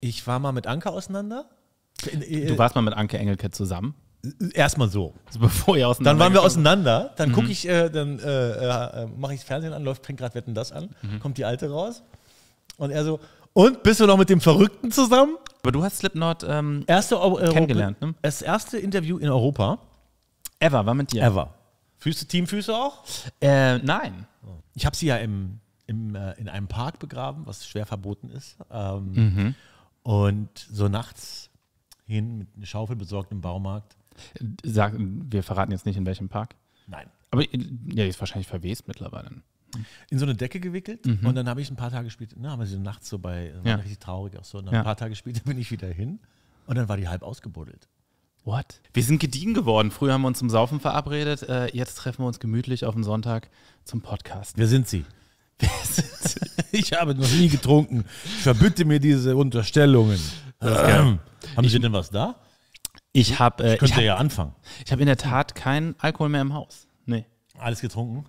Ich war mal mit Anke auseinander. Äh, du warst mal mit Anke Engelke zusammen. Äh, erstmal so. Also bevor ihr auseinander. Dann waren wir auseinander. Dann mhm. gucke ich, äh, dann äh, äh, äh mache ich das Fernsehen an, läuft Pink gerade Wetten das an, mhm. kommt die Alte raus. Und er so, und bist du noch mit dem Verrückten zusammen? Aber du hast Slipknot ähm, erste kennengelernt, ne? Das erste Interview in Europa. Ever, war mit dir. Ever. Füße, Teamfüße auch? nein. Ich habe sie ja im, im in einem Park begraben, was schwer verboten ist. Ähm, mhm. Und so nachts hin mit einer Schaufel besorgt im Baumarkt. Sag, wir verraten jetzt nicht, in welchem Park. Nein. Aber ja, die ist wahrscheinlich verwest mittlerweile. In so eine Decke gewickelt mhm. und dann habe ich ein paar Tage später, na, haben wir sie so nachts so bei, war ja. richtig traurig auch so, und dann ja. ein paar Tage später bin ich wieder hin und dann war die halb ausgebuddelt. What? Wir sind gediegen geworden. Früher haben wir uns zum Saufen verabredet, äh, jetzt treffen wir uns gemütlich auf dem Sonntag zum Podcast. Wir sind sie. ich habe noch nie getrunken. Ich verbitte mir diese Unterstellungen. Ähm, Haben Sie denn was da? Ich habe. Äh, ich könnte ich hab, ja anfangen. Ich habe in der Tat keinen Alkohol mehr im Haus. Nee. Alles getrunken?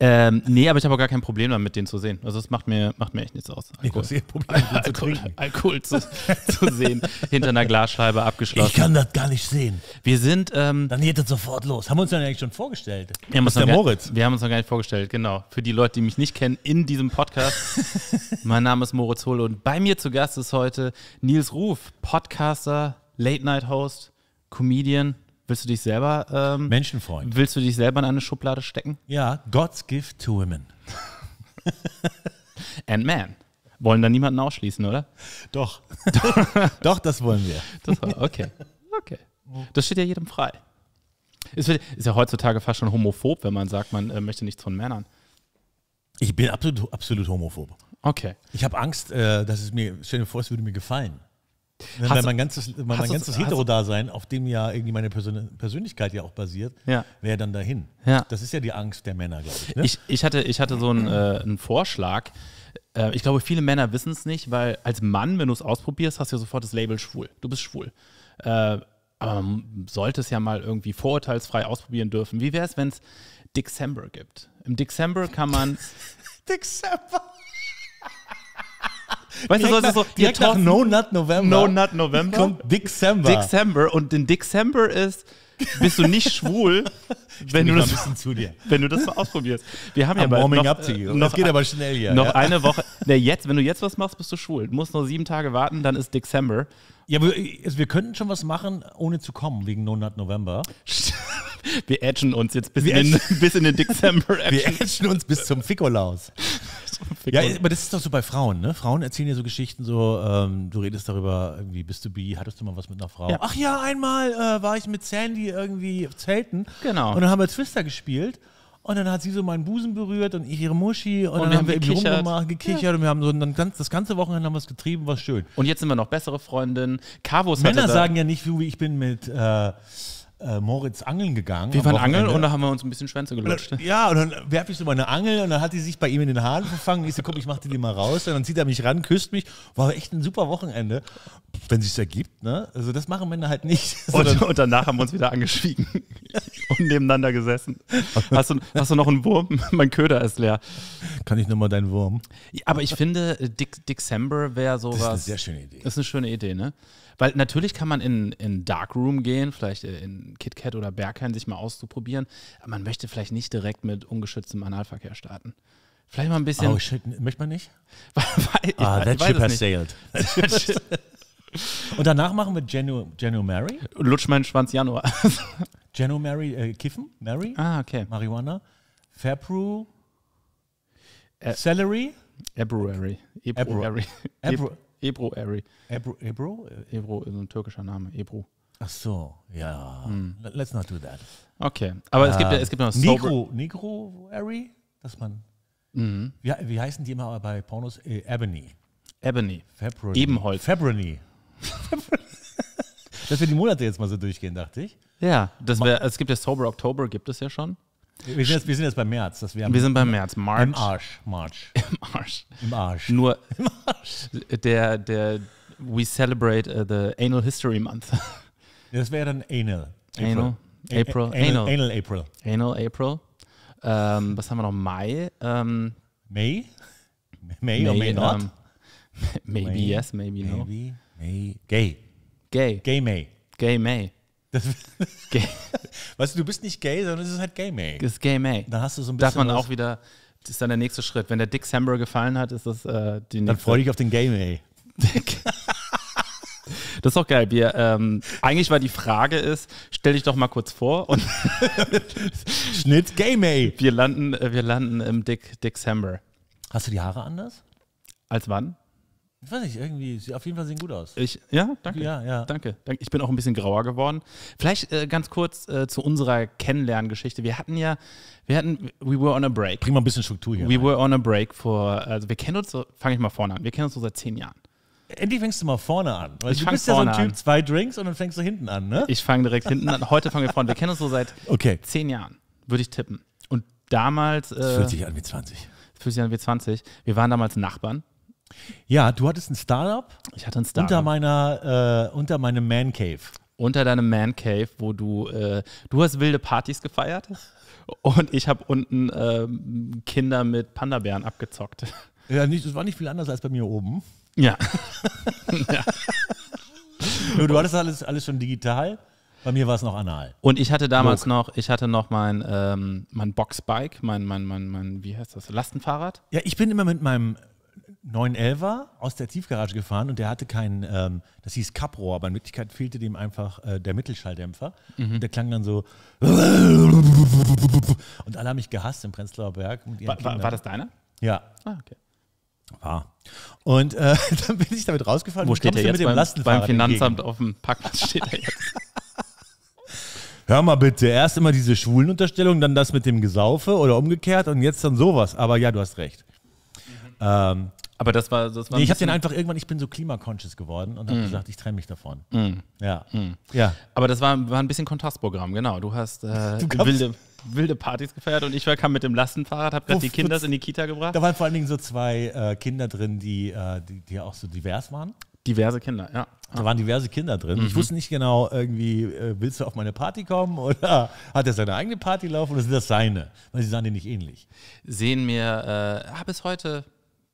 Ähm, nee, aber ich habe auch gar kein Problem damit, den zu sehen. Also es macht mir, macht mir echt nichts aus. Alkohol, ich eh Problem, Alkohol, zu trinken. Alkohol zu, zu sehen, hinter einer Glasscheibe abgeschlossen. Ich kann das gar nicht sehen. Wir sind... Ähm, dann geht das sofort los. Haben wir uns dann eigentlich schon vorgestellt? Wir haben uns der gar, Moritz. Wir haben uns noch gar nicht vorgestellt, genau. Für die Leute, die mich nicht kennen, in diesem Podcast. mein Name ist Moritz Hohle und bei mir zu Gast ist heute Nils Ruf, Podcaster, Late-Night-Host, Comedian Willst du dich selber ähm, Menschenfreund? Willst du dich selber in eine Schublade stecken? Ja, God's gift to women. And men. Wollen da niemanden ausschließen, oder? Doch. Doch, das wollen wir. Das, okay. Okay. Das steht ja jedem frei. Ist, ist ja heutzutage fast schon homophob, wenn man sagt, man äh, möchte nichts von Männern. Ich bin absolut, absolut homophob. Okay. Ich habe Angst, äh, dass es mir, stell dir vor, es würde mir gefallen. Wenn hast mein ganzes, mein, mein ganzes Hetero-Dasein, auf dem ja irgendwie meine Persön Persönlichkeit ja auch basiert, ja. wäre dann dahin. Ja. Das ist ja die Angst der Männer, glaube ich, ne? ich. Ich hatte, ich hatte so einen, äh, einen Vorschlag. Äh, ich glaube, viele Männer wissen es nicht, weil als Mann, wenn du es ausprobierst, hast du ja sofort das Label schwul. Du bist schwul. Äh, aber man sollte es ja mal irgendwie vorurteilsfrei ausprobieren dürfen. Wie wäre es, wenn es Dixember gibt? Im Dixember kann man. Dixember! Weißt du, so, nach, so, direkt nach No Nut November. No Nut November. Kommt Dixember. Dixember. Und in Dixember ist, bist du nicht schwul, wenn, du das, wenn du das mal ausprobierst. Wir haben I'm ja warming noch, up to you. Äh, noch, das geht aber schnell hier. Noch ja. eine Woche. Na, jetzt, wenn du jetzt was machst, bist du schwul. Du musst nur sieben Tage warten, dann ist Dezember. Ja, wir, also wir könnten schon was machen, ohne zu kommen, wegen No Nut November. wir edgen uns jetzt bis, in, den, bis in den Dezember. Wir edgen uns bis zum Fikolaus ja, aber das ist doch so bei Frauen, ne? Frauen erzählen ja so Geschichten, so, ähm, du redest darüber, irgendwie bist du bi, hattest du mal was mit einer Frau? Ja. Ach ja, einmal äh, war ich mit Sandy irgendwie auf zelten. Genau. Und dann haben wir Twister gespielt. Und dann hat sie so meinen Busen berührt und ich ihre Muschi. Und, und dann wir haben wir eben rumgemacht, gekichert ja. und wir haben so dann ganz, das ganze Wochenende haben wir es getrieben, war schön. Und jetzt sind wir noch bessere Freundinnen. Kavos Männer sagen ja nicht, wie ich bin mit. Äh, äh, Moritz angeln gegangen. Wir waren angeln und da haben wir uns ein bisschen Schwänze gelutscht. Und ja, und dann werfe ich so meine Angel und dann hat sie sich bei ihm in den Haaren verfangen. Ich so, guck, ich machte die mal raus. Und dann zieht er mich ran, küsst mich. War echt ein super Wochenende, wenn sich's ergibt. Ne? Also das machen Männer halt nicht. Und, und danach haben wir uns wieder angeschwiegen und nebeneinander gesessen. Hast du, hast du noch einen Wurm? mein Köder ist leer. Kann ich nochmal deinen Wurm? Ja, aber ich finde, äh, Dick, Dezember wäre sowas. Das ist eine sehr schöne Idee. Das ist eine schöne Idee, ne? Weil natürlich kann man in, in Darkroom gehen, vielleicht äh, in KitKat oder Bergheim sich mal auszuprobieren, aber man möchte vielleicht nicht direkt mit ungeschütztem Analverkehr starten. Vielleicht mal ein bisschen. Oh shit, möchte man nicht? ah, that ship has sailed. Und danach machen wir Janu, Mary. Lutsch meinen Schwanz Januar. Janu Mary, äh, Kiffen, Mary. Ah, okay. Marihuana. Febru. Ä Celery. February. February. Ebro Eri. Ebro? Ebro, Ebro ist ein türkischer Name. Ebro. Ach so, ja. Hm. Let's not do that. Okay, aber äh, es, gibt, ähm, es gibt noch Negro, Negro Eri, dass man. Mhm. Wie, wie heißen die immer bei Pornos? Äh, Ebony. Ebony. February. Ebenholz. February. Dass wir die Monate jetzt mal so durchgehen, dachte ich. Ja, das wär, es gibt ja Sober October, gibt es ja schon. Wir sind, jetzt, wir sind jetzt beim März. Das wir, wir sind beim März. March. Im Arsch. March. Im Arsch. Im Arsch. Nur Im Arsch. Der, der, we celebrate uh, the Anal History Month. Das wäre dann Anal. Anal. April. Anal. Anal April. Anal April. Ähm, was haben wir noch? Mai. Ähm, May? May, or May not? Um, maybe May. yes, maybe, maybe no. May. Gay. Gay. Gay May. Gay May. weißt du, du bist nicht gay, sondern es ist halt Gay May. Das ist Gay May. Da hast du so ein bisschen. Darf man auch wieder, das ist dann der nächste Schritt. Wenn der Dick Samber gefallen hat, ist das äh, die nächste. Dann freue dich auf den Gay May. Dick. Das ist auch geil. Wir, ähm, eigentlich war die Frage ist, stell dich doch mal kurz vor und Schnitt Gay May. Wir landen, äh, wir landen im Dick Dick Hast du die Haare anders? Als wann? Ich weiß nicht, irgendwie, auf jeden Fall sehen gut aus. Ich, ja, danke. Ja, ja. Danke, Ich bin auch ein bisschen grauer geworden. Vielleicht äh, ganz kurz äh, zu unserer Kennenlerngeschichte. Wir hatten ja, wir hatten, we were on a break. Bring mal ein bisschen Struktur hier. We rein. were on a break vor, also wir kennen uns, fange ich mal vorne an, wir kennen uns so seit zehn Jahren. Endlich fängst du mal vorne an. Weil ich du bist ja so ein Typ, an. zwei Drinks und dann fängst du hinten an, ne? Ich fange direkt hinten an. Heute fangen wir vorne an. Wir kennen uns so seit okay. zehn Jahren, würde ich tippen. Und damals. Äh, das fühlt sich an wie 20. Das fühlt sich an wie 20. Wir waren damals Nachbarn. Ja, du hattest ein Startup. Ich hatte ein Startup. Unter meiner, äh, unter meinem Man Cave. Unter deinem Man Cave, wo du, äh, du hast wilde Partys gefeiert und ich habe unten äh, Kinder mit Panda-Bären abgezockt. Ja, nicht, das war nicht viel anders als bei mir oben. Ja. ja. Nur du hattest alles, alles schon digital. Bei mir war es noch anal. Und ich hatte damals Log. noch, ich hatte noch mein, ähm, mein Boxbike, mein, mein, mein, mein, wie heißt das, Lastenfahrrad. Ja, ich bin immer mit meinem 911er aus der Tiefgarage gefahren und der hatte kein, ähm, das hieß Kapprohr, aber in Wirklichkeit fehlte dem einfach äh, der Mittelschalldämpfer. Mhm. Und der klang dann so. Und alle haben mich gehasst im Prenzlauer Berg. War, war, war, das deiner? Ja. Ah, okay. War. Und äh, dann bin ich damit rausgefahren. Wo steht der jetzt? Mit dem beim, beim Finanzamt entgegen. auf dem Parkplatz steht er jetzt. hör mal bitte, erst immer diese schwulen Unterstellungen, dann das mit dem Gesaufe oder umgekehrt und jetzt dann sowas. Aber ja, du hast recht. Mhm. Ähm, aber das war. Das war nee, ich habe den einfach irgendwann, ich bin so klimakonscious geworden und habe mm. gesagt, ich trenne mich davon. Mm. Ja. Mm. ja. Aber das war, war ein bisschen Kontrastprogramm, genau. Du hast äh, du wilde, wilde Partys gefeiert und ich war, kam mit dem Lastenfahrrad, habe gerade die Kinder in die Kita gebracht. Da waren vor allen Dingen so zwei äh, Kinder drin, die, äh, die, die auch so divers waren. Diverse Kinder, ja. Da waren diverse Kinder drin. Mhm. Ich wusste nicht genau, irgendwie, äh, willst du auf meine Party kommen oder hat er seine eigene Party laufen oder sind das seine? Weil sie sahen dir nicht ähnlich. Sehen mir, äh, ah, bis heute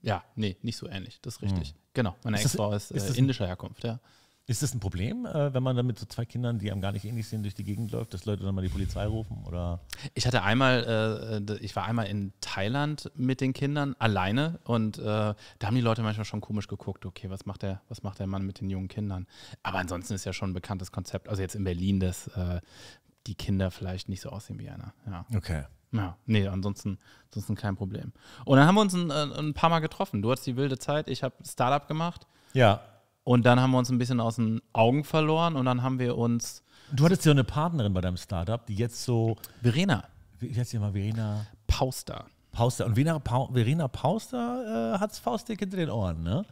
ja, nee, nicht so ähnlich. Das ist hm. richtig. Mhm. Genau. Meine Ex-Frau ist, ist äh, indischer Herkunft, ja. Ist das ein Problem, äh, wenn man dann mit so zwei Kindern, die einem gar nicht ähnlich sind, durch die Gegend läuft, dass Leute dann mal die Polizei rufen? Oder? Ich hatte einmal, äh, ich war einmal in Thailand mit den Kindern alleine und äh, da haben die Leute manchmal schon komisch geguckt, okay, was macht der, was macht der Mann mit den jungen Kindern? Aber ansonsten ist ja schon ein bekanntes Konzept, also jetzt in Berlin, dass die Kinder vielleicht nicht so aussehen wie einer. Ja. Okay. Ja, nee, ansonsten, ansonsten kein Problem. Und dann haben wir uns ein, äh, ein paar Mal getroffen. Du hattest die wilde Zeit, ich habe Startup gemacht. Ja. Und dann haben wir uns ein bisschen aus den Augen verloren und dann haben wir uns. Du hattest ja eine Partnerin bei deinem Startup, die jetzt so. Verena. Wie heißt sie mal? Verena. Pauster. Pauster. Und Verena, pa Verena Pauster äh, hat's faustdick hinter den Ohren, ne?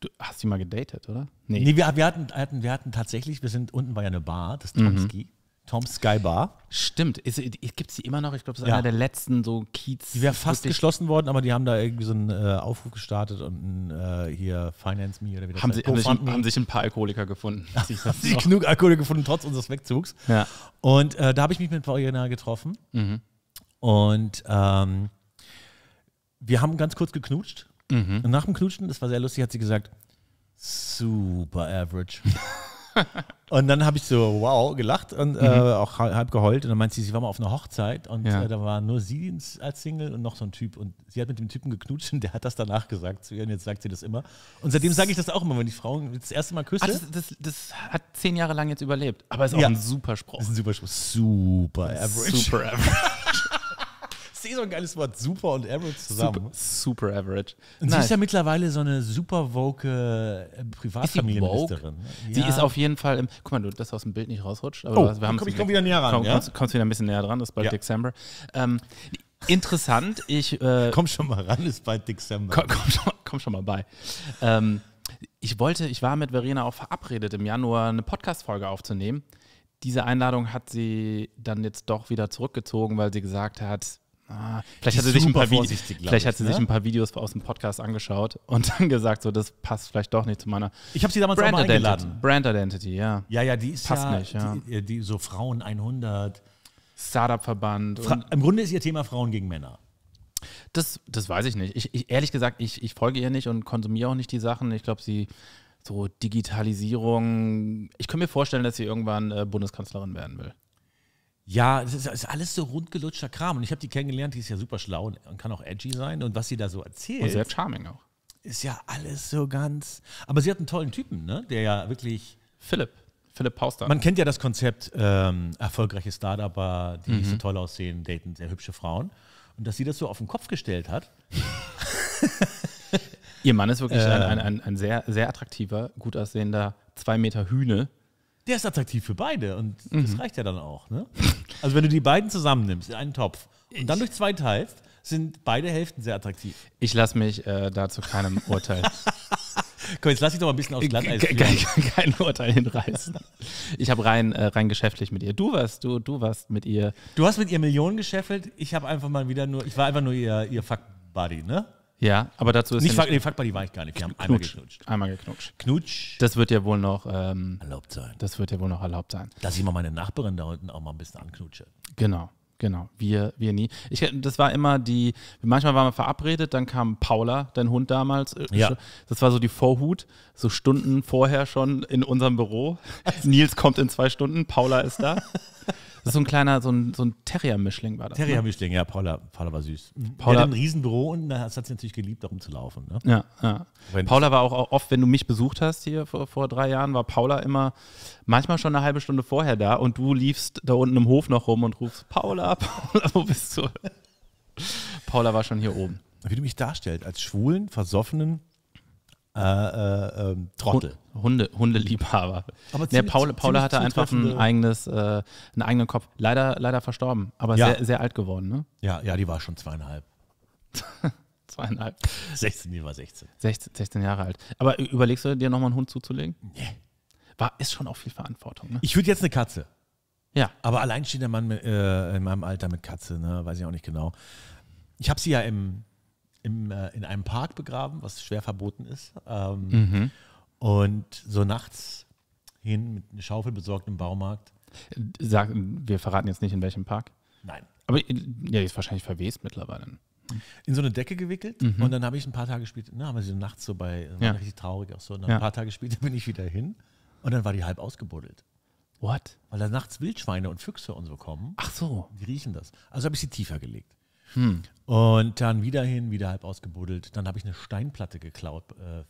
Du hast sie mal gedatet, oder? Nee. Nee, wir, wir, hatten, wir hatten tatsächlich, wir sind unten bei ja eine Bar, das mhm. Tomski. Mhm. Tom Sky Bar. Stimmt, gibt es die immer noch? Ich glaube, es ist ja. einer der letzten so Kiez. Die wäre fast geschlossen worden, aber die haben da irgendwie so einen äh, Aufruf gestartet und äh, hier Finance Me oder wie das haben, heißt. sie, haben, sich, haben sich ein paar Alkoholiker gefunden. haben sich genug Alkoholiker gefunden, trotz unseres Wegzugs. Ja. Und äh, da habe ich mich mit Verena getroffen. Mhm. Und ähm, wir haben ganz kurz geknutscht. Mhm. Und nach dem Knutschen, das war sehr lustig, hat sie gesagt, super average. und dann habe ich so, wow, gelacht und äh, mhm. äh, auch halb geheult. Und dann meinte sie, sie war mal auf einer Hochzeit und ja. äh, da war nur sie als Single und noch so ein Typ. Und sie hat mit dem Typen geknutscht und der hat das danach gesagt zu ihr und jetzt sagt sie das immer. Und seitdem sage ich das auch immer, wenn die Frauen das erste Mal küsse. Ah, das, das, das, hat zehn Jahre lang jetzt überlebt. Aber ist auch ja. ein super Spruch. Das ist ein super Spruch. Super average. Super average. Das ist eh so ein geiles Wort. Super und average zusammen. Super, super average. Und nice. sie ist ja mittlerweile so eine super woke äh, Privatfamilienministerin. Ist sie, ja. sie ist auf jeden Fall im. Guck mal, du, dass aus dem Bild nicht rausrutscht. Aber oh, wir haben komm, ich komme wieder näher ran. Komm, ja? kommst, kommst wieder ein bisschen näher dran, das ist bald ja. Dezember. Ähm, interessant, ich. Äh, komm schon mal ran, ist bald Dezember. Komm, komm, schon, komm schon mal bei. Ähm, ich wollte, ich war mit Verena auch verabredet, im Januar eine Podcast-Folge aufzunehmen. Diese Einladung hat sie dann jetzt doch wieder zurückgezogen, weil sie gesagt hat, Ah, vielleicht hat sie, sich ein, paar Vide vielleicht hat sie ne? sich ein paar Videos aus dem Podcast angeschaut und dann gesagt, so das passt vielleicht doch nicht zu meiner. Ich habe sie damals Brand auch mal Identity. eingeladen. Brand Identity, ja. Ja, ja, die ist passt ja, nicht, ja. Die, äh, die, so Frauen 100. Startup-Verband. Im Grunde ist ihr Thema Frauen gegen Männer. Das, das weiß ich nicht. Ich, ich ehrlich gesagt, ich, ich folge ihr nicht und konsumiere auch nicht die Sachen. Ich glaube, sie so Digitalisierung. Ich könnte mir vorstellen, dass sie irgendwann äh, Bundeskanzlerin werden will. Ja, das ist, das ist alles so rundgelutschter Kram. Und ich habe die kennengelernt, die ist ja super schlau und, kann auch edgy sein. Und was sie da so erzählt. Und sehr charming auch. Ist ja alles so ganz. Aber sie hat einen tollen Typen, ne? Der ja wirklich. Philipp. Philipp Pauster. Man kennt ja das Konzept, ähm, erfolgreiche Startupper, äh, die mhm. nicht so mhm. toll aussehen, daten sehr hübsche Frauen. Und dass sie das so auf den Kopf gestellt hat. Ihr Mann ist wirklich äh, ein, ein, ein, sehr, sehr attraktiver, gut aussehender, zwei Meter Hühne, der ist attraktiv für beide und mhm. das reicht ja dann auch. Ne? Also wenn du die beiden zusammennimmst in einen Topf und dann durch zwei teilst, sind beide Hälften sehr attraktiv. Ich lasse mich äh, dazu keinem Urteil. Komm, jetzt lass dich doch mal ein bisschen aufs äh, Glatteis führen. Kein, kein, kein Urteil hinreißen. Ich habe rein, äh, rein geschäftlich mit ihr. Du warst, du, du warst mit ihr. Du hast mit ihr Millionen gescheffelt. Ich habe einfach mal wieder nur, ich war einfach nur ihr, ihr Fuck-Buddy, ne? Ja, aber dazu ist nicht ja nicht... Fuck, nee, Fuck war ich gar nicht. Wir haben Knutsch. einmal geknutscht. Einmal geknutscht. Knutsch. Das wird ja wohl noch... Ähm, erlaubt sein. Das wird ja wohl noch erlaubt sein. Dass ich mal meine Nachbarin da unten auch mal ein bisschen anknutsche. Genau. Genau, wir, wir nie. Ich, das war immer die, manchmal waren wir verabredet, dann kam Paula, dein Hund damals. Äh, ja. Das war so die Vorhut, so Stunden vorher schon in unserem Büro. Nils kommt in zwei Stunden, Paula ist da. Das ist so ein kleiner, so ein, so ein Terrier-Mischling war das. Ne? Terrier-Mischling, ne? ja, Paula, Paula war süß. Mhm. Paula hat ein Riesenbüro und das hat sie natürlich geliebt, darum zu laufen. Ne? Ja, ja. Wenn Paula war auch oft, wenn du mich besucht hast hier vor, vor drei Jahren, war Paula immer manchmal schon eine halbe Stunde vorher da und du liefst da unten im Hof noch rum und rufst, Paula, Paula, wo bist du? Paula war schon hier oben. Wie du mich darstellst, als schwulen, versoffenen äh, äh, ähm, Trottel. Hunde, Hundeliebhaber. Aber nee, Paul, Paula hatte einfach ein eigenes, äh, einen eigenen Kopf. Leider, leider verstorben, aber ja. sehr, sehr alt geworden, ne? Ja, ja, die war schon zweieinhalb. zweieinhalb. 16, die war 16. 16. 16 Jahre alt. Aber überlegst du dir nochmal einen Hund zuzulegen? Nee. War, ist schon auch viel Verantwortung. Ne? Ich würde jetzt eine Katze. Ja. Aber allein steht der Mann äh, in meinem Alter mit Katze, ne? weiß ich auch nicht genau. Ich habe sie ja im im, äh, in einem Park begraben, was schwer verboten ist. Ähm, mhm. Und so nachts hin mit einer Schaufel besorgt im Baumarkt. Sag, wir verraten jetzt nicht, in welchem Park. Nein. Aber ja, die ist wahrscheinlich verwest mittlerweile. Hm. In so eine Decke gewickelt mhm. und dann habe ich ein paar Tage später, na, ne, haben wir sie nachts so bei, war ja. richtig traurig auch so, und dann ja. ein paar Tage später bin ich wieder hin und dann war die halb ausgebuddelt. What? Weil da nachts Wildschweine und Füchse und so kommen. Ach so. Die riechen das. Also habe ich sie tiefer gelegt. Hm. Und dann wieder hin, wieder halb ausgebuddelt. Dann habe ich eine Steinplatte geklaut, äh,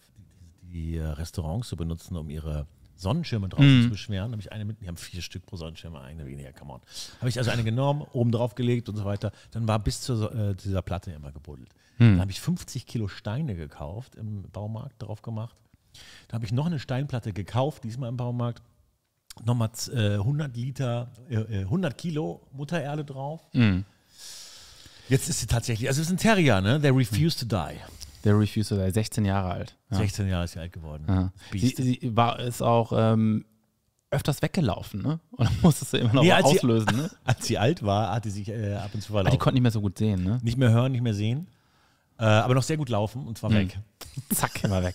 die, äh, Restaurants zu benutzen, um ihre Sonnenschirme drauf mm. Hm. zu beschweren. Habe ich eine mit, die haben vier Stück pro Sonnenschirme, eine weniger, come on. Habe ich also eine genommen, oben drauf gelegt und so weiter. Dann war bis zu äh, dieser Platte immer gebuddelt. Mm. Dann habe ich 50 Kilo Steine gekauft, im Baumarkt drauf gemacht. Dann habe ich noch eine Steinplatte gekauft, diesmal im Baumarkt. Nochmal äh, 100 Liter, äh, 100 äh, Kilo Muttererde drauf. Mm. Jetzt ist sie tatsächlich, also es ist ein Terrier, ne? They refuse hm. to die. They refuse to die, 16 Jahre alt. Ja. 16 Jahre ist sie alt geworden. Ja. Sie, sie, war, ist auch ähm, öfters weggelaufen, ne? Und dann musstest du immer noch nee, auslösen, sie, ne? Als sie alt war, hat sie sich äh, ab und zu verlaufen. Ah, die konnte nicht mehr so gut sehen, ne? Nicht mehr hören, nicht mehr sehen. Äh, aber noch sehr gut laufen und zwar mhm. weg. Zack, immer weg.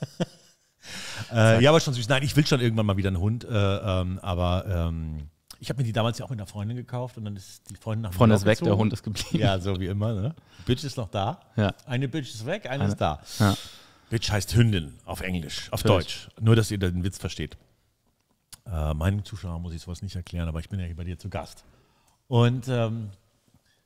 äh, ja, aber schon süß. Nein, ich will schon irgendwann mal wieder einen Hund, äh, ähm, aber ähm, ich habe mir die damals ja auch mit einer Freundin gekauft und dann ist die Freundin nach Freund ist weg, der Hund ist geblieben. Ja, so wie immer. Ne? Bitch ist noch da. Ja. Eine Bitch ist weg, eine, eine. ist da. Ja. Bitch heißt Hündin auf Englisch, auf Natürlich. Deutsch. Nur, dass ihr den Witz versteht. Äh, meinen Zuschauern muss ich sowas nicht erklären, aber ich bin ja hier bei dir zu Gast. Und ähm,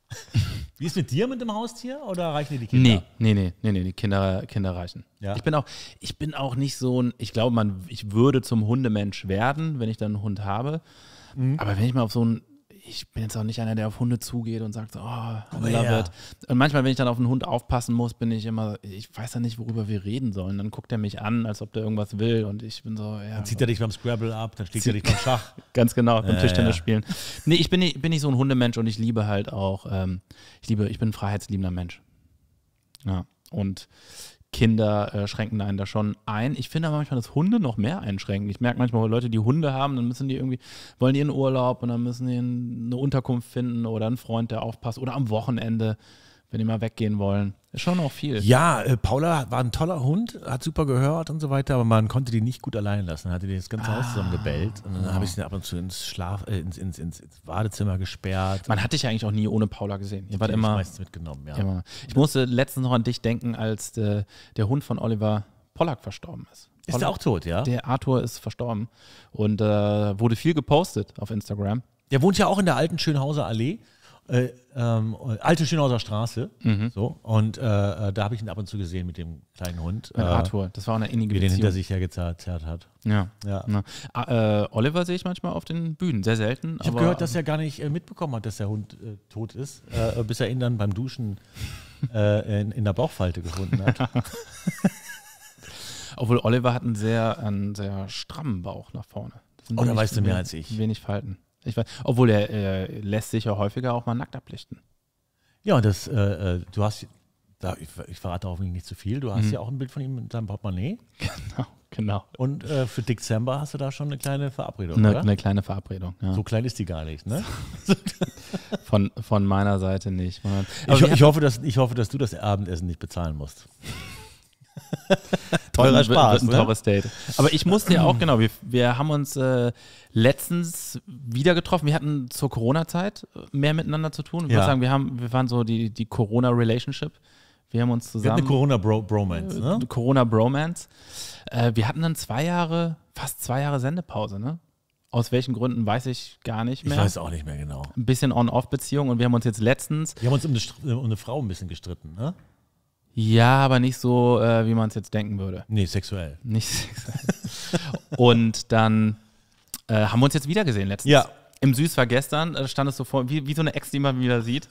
wie ist mit dir mit dem Haustier oder reichen dir die Kinder? Nee, nee, nee, nee, nee, Kinder, Kinder reichen. Ja. Ich, bin auch, ich bin auch nicht so ein, ich glaube, ich würde zum Hundemensch werden, wenn ich dann einen Hund habe. Mhm. Aber wenn ich mal auf so ein, ich bin jetzt auch nicht einer, der auf Hunde zugeht und sagt so, oh, I oh, love yeah. it. Und manchmal, wenn ich dann auf einen Hund aufpassen muss, bin ich immer, ich weiß ja nicht, worüber wir reden sollen. Dann guckt er mich an, als ob der irgendwas will und ich bin so, ja. Dann zieht er dich beim Scrabble ab, dann schlägt er dich beim Schach. Ganz genau, beim ja, Tischtennis ja. spielen. Nee, ich bin nicht, bin nicht so ein Hundemensch und ich liebe halt auch, ähm, ich liebe, ich bin ein freiheitsliebender Mensch. Ja. Und Kinder äh, schränken einen da schon ein. Ich finde aber manchmal, dass Hunde noch mehr einschränken. Ich merke manchmal, Leute, die Hunde haben, dann müssen die irgendwie, wollen die in Urlaub und dann müssen die eine Unterkunft finden oder einen Freund, der aufpasst oder am Wochenende, wenn die mal weggehen wollen. Schon auch viel. Ja, äh, Paula war ein toller Hund, hat super gehört und so weiter, aber man konnte die nicht gut allein lassen. Hatte die das ganze ah, Haus zusammengebellt und dann oh. habe ich sie ab und zu ins Schlaf, äh, ins, ins, ins, ins, Badezimmer gesperrt. Man hatte dich ja eigentlich auch nie ohne Paula gesehen. Ihr wart immer. Meistens mitgenommen, ja. Immer. Ich musste letztens noch an dich denken, als de, der Hund von Oliver Pollack verstorben ist. Pollack, ist er auch tot, ja? Der Arthur ist verstorben und äh, wurde viel gepostet auf Instagram. Der wohnt ja auch in der alten Schönhauser Allee äh, ähm, alte Schönhauser Straße. Mhm. So, und äh, äh, da habe ich ihn ab und zu gesehen mit dem kleinen Hund. Mit äh, Arthur, das war auch eine innige Beziehung. Den hinter sich hergezerrt hat. Ja. ja. Ah, äh, Oliver sehe ich manchmal auf den Bühnen, sehr selten. Ich habe gehört, dass er gar nicht äh, mitbekommen hat, dass der Hund tot ist, bis er ihn dann beim Duschen in, in der Bauchfalte gefunden hat. Obwohl Oliver hat einen sehr, einen sehr strammen Bauch nach vorne. Oder oh, weißt du mehr als ich? Wenig Falten. Ich weiß, obwohl er äh, lässt sich ja häufiger auch mal nackt ablichten. Ja, das, äh, äh du hast, da, ich, ich verrate hoffentlich nicht zu viel, du hast mhm. ja auch ein Bild von ihm in seinem Portemonnaie. Genau, genau. Und äh, für Dezember hast du da schon eine kleine Verabredung, ne, oder? Eine kleine Verabredung, ja. So klein ist die gar nicht, ne? von, von meiner Seite nicht. Ich, ich, hoffe, dass, ich hoffe, dass du das Abendessen nicht bezahlen musst. Teurer Spaß. Ein, ein ne? teures Date. Aber ich musste ja auch, genau, wir, wir haben uns äh, letztens wieder getroffen. Wir hatten zur Corona-Zeit äh, mehr miteinander zu tun. Ich ja. würde sagen, wir, haben, wir waren so die, die Corona-Relationship. Wir haben uns zusammen. Wir hatten eine Corona-Bromance, -Bro ne? Äh, Corona-Bromance. Äh, wir hatten dann zwei Jahre, fast zwei Jahre Sendepause, ne? Aus welchen Gründen weiß ich gar nicht mehr. Ich weiß auch nicht mehr genau. Ein bisschen On-Off-Beziehung und wir haben uns jetzt letztens. Wir haben uns um eine, äh, um eine Frau ein bisschen gestritten, ne? Ja, aber nicht so, äh, wie man es jetzt denken würde. Nee, sexuell. Nicht sexuell. und dann äh, haben wir uns jetzt wiedergesehen letztens. Ja. Im Süß war gestern, da äh, stand es so vor, wie, wie so eine Ex, die man wieder sieht.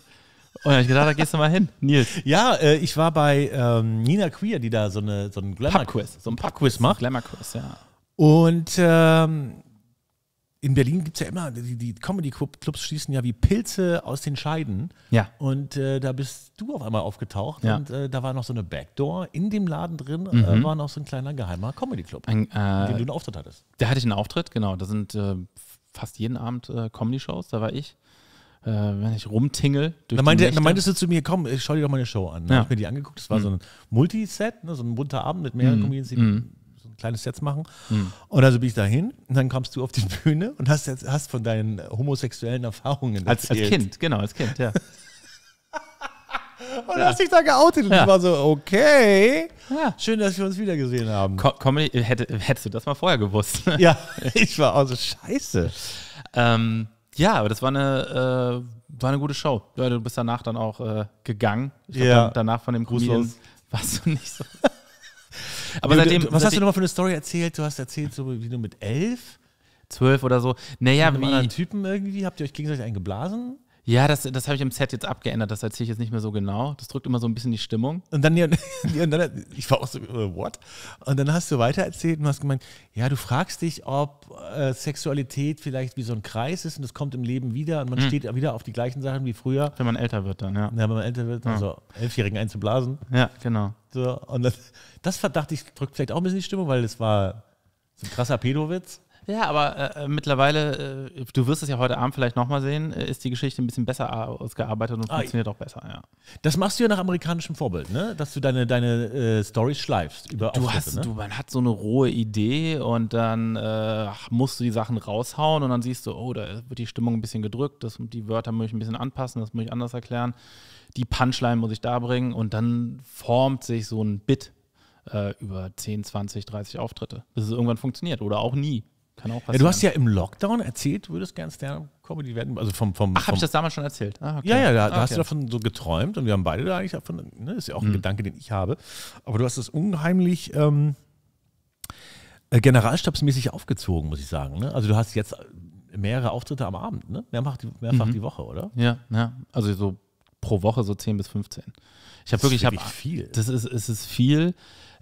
Und da ich gedacht, da gehst du mal hin, Nils. Ja, äh, ich war bei ähm, Nina Queer, die da so, eine, so einen Glamour-Quiz so macht. Glamour-Quiz, ja. Und ähm, in Berlin gibt es ja immer, die, die Comedy-Clubs schießen ja wie Pilze aus den Scheiden. Ja. Und äh, da bist du auf einmal aufgetaucht ja. und äh, da war noch so eine Backdoor. In dem Laden drin mhm. äh, war noch so ein kleiner geheimer Comedy-Club, äh, in dem du einen Auftritt hattest. Da hatte ich einen Auftritt, genau. Da sind äh, fast jeden Abend äh, Comedy-Shows, da war ich. wenn ich rumtingel durch dann, meinte, dann meintest du zu mir, komm, ich schau dir doch mal eine Show an. Ja. Hab ich mir die angeguckt, das war mhm. so ein Multiset, ne, so ein bunter Abend mit mehreren mhm. Comedians, die mhm kleines Sets machen. Mhm. Und also bin ich dahin und dann kommst du auf die Bühne und hast, jetzt, hast von deinen homosexuellen Erfahrungen als, als Kind, genau, als Kind, ja. Und ja. hast dich da geoutet. Und ja. ich war so, okay. Ja. Schön, dass wir uns wiedergesehen haben. Com Comedy, hätte, hättest du das mal vorher gewusst. Ne? ja, ich war auch so scheiße. Ähm, ja, aber das war eine, äh, war eine gute Show. du bist danach dann auch äh, gegangen. Ich ja. Dann, danach von dem Gruß warst du nicht so. Aber du, seitdem. was hast du nochmal für eine Story erzählt? Du hast erzählt, so wie du mit elf, zwölf oder so. Naja, mit einem anderen Typen irgendwie habt ihr euch gegenseitig eingeblasen? Ja, das, das habe ich im Set jetzt abgeändert. Das erzähle ich jetzt nicht mehr so genau. Das drückt immer so ein bisschen die Stimmung. Und dann, ja, dann ich war auch so, äh, what? Und dann hast du weitererzählt und hast gemeint, ja, du fragst dich, ob äh, Sexualität vielleicht wie so ein Kreis ist und das kommt im Leben wieder und man mhm. steht wieder auf die gleichen Sachen wie früher. Wenn man älter wird dann, ja. Ja, wenn man älter wird, also ja. Elfjährigen einzublasen. Ja, genau. So, und das, das verdachte ich, drückt vielleicht auch ein bisschen die Stimmung, weil das war so ein krasser Pedowitz. Ja, aber äh, äh, mittlerweile, äh, du wirst es ja heute Abend vielleicht nochmal sehen, äh, ist die Geschichte ein bisschen besser äh, ausgearbeitet und ah, funktioniert auch besser, ja. Das machst du ja nach amerikanischem Vorbild, ne? Dass du deine, deine äh, Stories schleifst über du hast, ne? du, Man hat so eine rohe Idee und dann musst du die Sachen raushauen und dann siehst du, oh, da wird die Stimmung ein bisschen gedrückt, das, die Wörter muss ich ein bisschen anpassen, das muss ich anders erklären, die Punchline muss ich da bringen und dann formt sich so ein Bit über 10, 20, 30 Auftritte, bis es irgendwann funktioniert oder auch nie. Kann auch passieren. Ja, du hast ja im Lockdown erzählt, du würdest gerne Stand-Up-Comedy werden. Also vom, vom, Ach, habe ich das damals schon erzählt? Ah, okay. Ja, ja, da, ah, okay. hast du davon so geträumt und wir haben beide da eigentlich davon, ne, ist ja auch ein hm. Gedanke, den ich habe. Aber du hast das unheimlich ähm, äh, generalstabsmäßig aufgezogen, muss ich sagen. Ne? Also du hast jetzt mehrere Auftritte am Abend, ne? mehrfach, die, mehrfach mhm. die Woche, oder? Ja, ja, also so pro Woche so 10 bis 15. Ich habe wirklich, ich hab, viel. Das ist, es ist viel.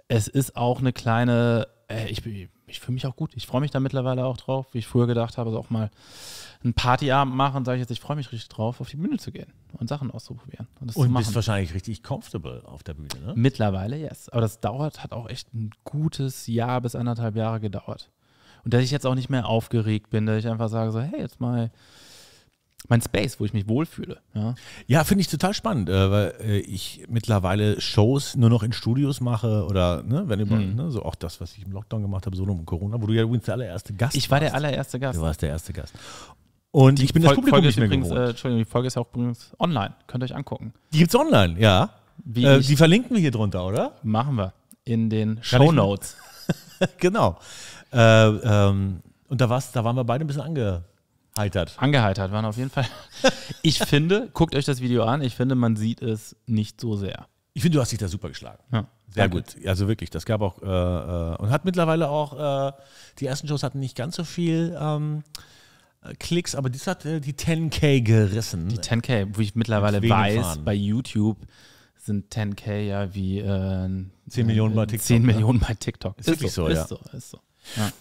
Es ist auch eine kleine, äh, ich bin ich fühle mich auch gut. Ich freue mich da mittlerweile auch drauf, wie ich früher gedacht habe, also auch mal einen Partyabend machen, sage ich jetzt, ich freue mich richtig drauf, auf die Bühne zu gehen und Sachen auszuprobieren. Und, und bist wahrscheinlich richtig comfortable auf der Bühne, ne? Mittlerweile, yes. Aber das dauert, hat auch echt ein gutes Jahr bis anderthalb Jahre gedauert. Und dass ich jetzt auch nicht mehr aufgeregt bin, dass ich einfach sage so, hey, jetzt mal mein Space, wo ich mich wohlfühle. Ja, ja finde ich total spannend, äh, weil äh, ich mittlerweile Shows nur noch in Studios mache oder ne, wenn über, mhm. ne, so auch das, was ich im Lockdown gemacht habe, so um Corona, wo du ja übrigens der allererste Gast warst. Ich war warst. der allererste Gast. Du warst der erste Gast. Und die ich bin Fol das Publikum Folge nicht mehr übrigens, äh, gewohnt. Äh, Entschuldigung, die Folge ist ja auch übrigens online. Könnt ihr euch angucken. Die gibt's online, ja. Wie äh, die verlinken wir hier drunter, oder? Machen wir. In den Show Notes. genau. Äh, ähm, und da, war's, da waren wir beide ein bisschen angehört. Heitert. Angeheitert waren auf jeden Fall. Ich finde, guckt euch das Video an, ich finde, man sieht es nicht so sehr. Ich finde, du hast dich da super geschlagen. Ja, sehr danke. gut. Also wirklich, das gab auch äh, äh und hat mittlerweile auch, äh, die ersten Shows hatten nicht ganz so viel ähm, äh, Klicks, aber dies hat äh, die 10K gerissen. Die 10K, wo ich mittlerweile weiß, fahren. bei YouTube sind 10K ja wie 10 Millionen bei TikTok. 10 ne? Millionen bei TikTok. Ist, ist wirklich so, so, ja. Ist so, ist so. Ja.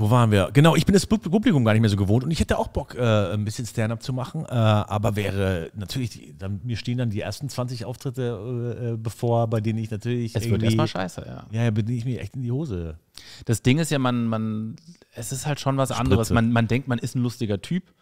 Wo waren wir? Genau, ich bin das Publikum gar nicht mehr so gewohnt und ich hätte auch Bock, äh, ein bisschen Stand-up zu machen, äh, aber wäre natürlich, die, dann, mir stehen dann die ersten 20 Auftritte äh, äh, bevor, bei denen ich natürlich. Es wird erstmal scheiße, ja. Ja, ja, bin ich mir echt in die Hose. Das Ding ist ja, man, man, es ist halt schon was Spritze. anderes. Man, man denkt, man ist ein lustiger Typ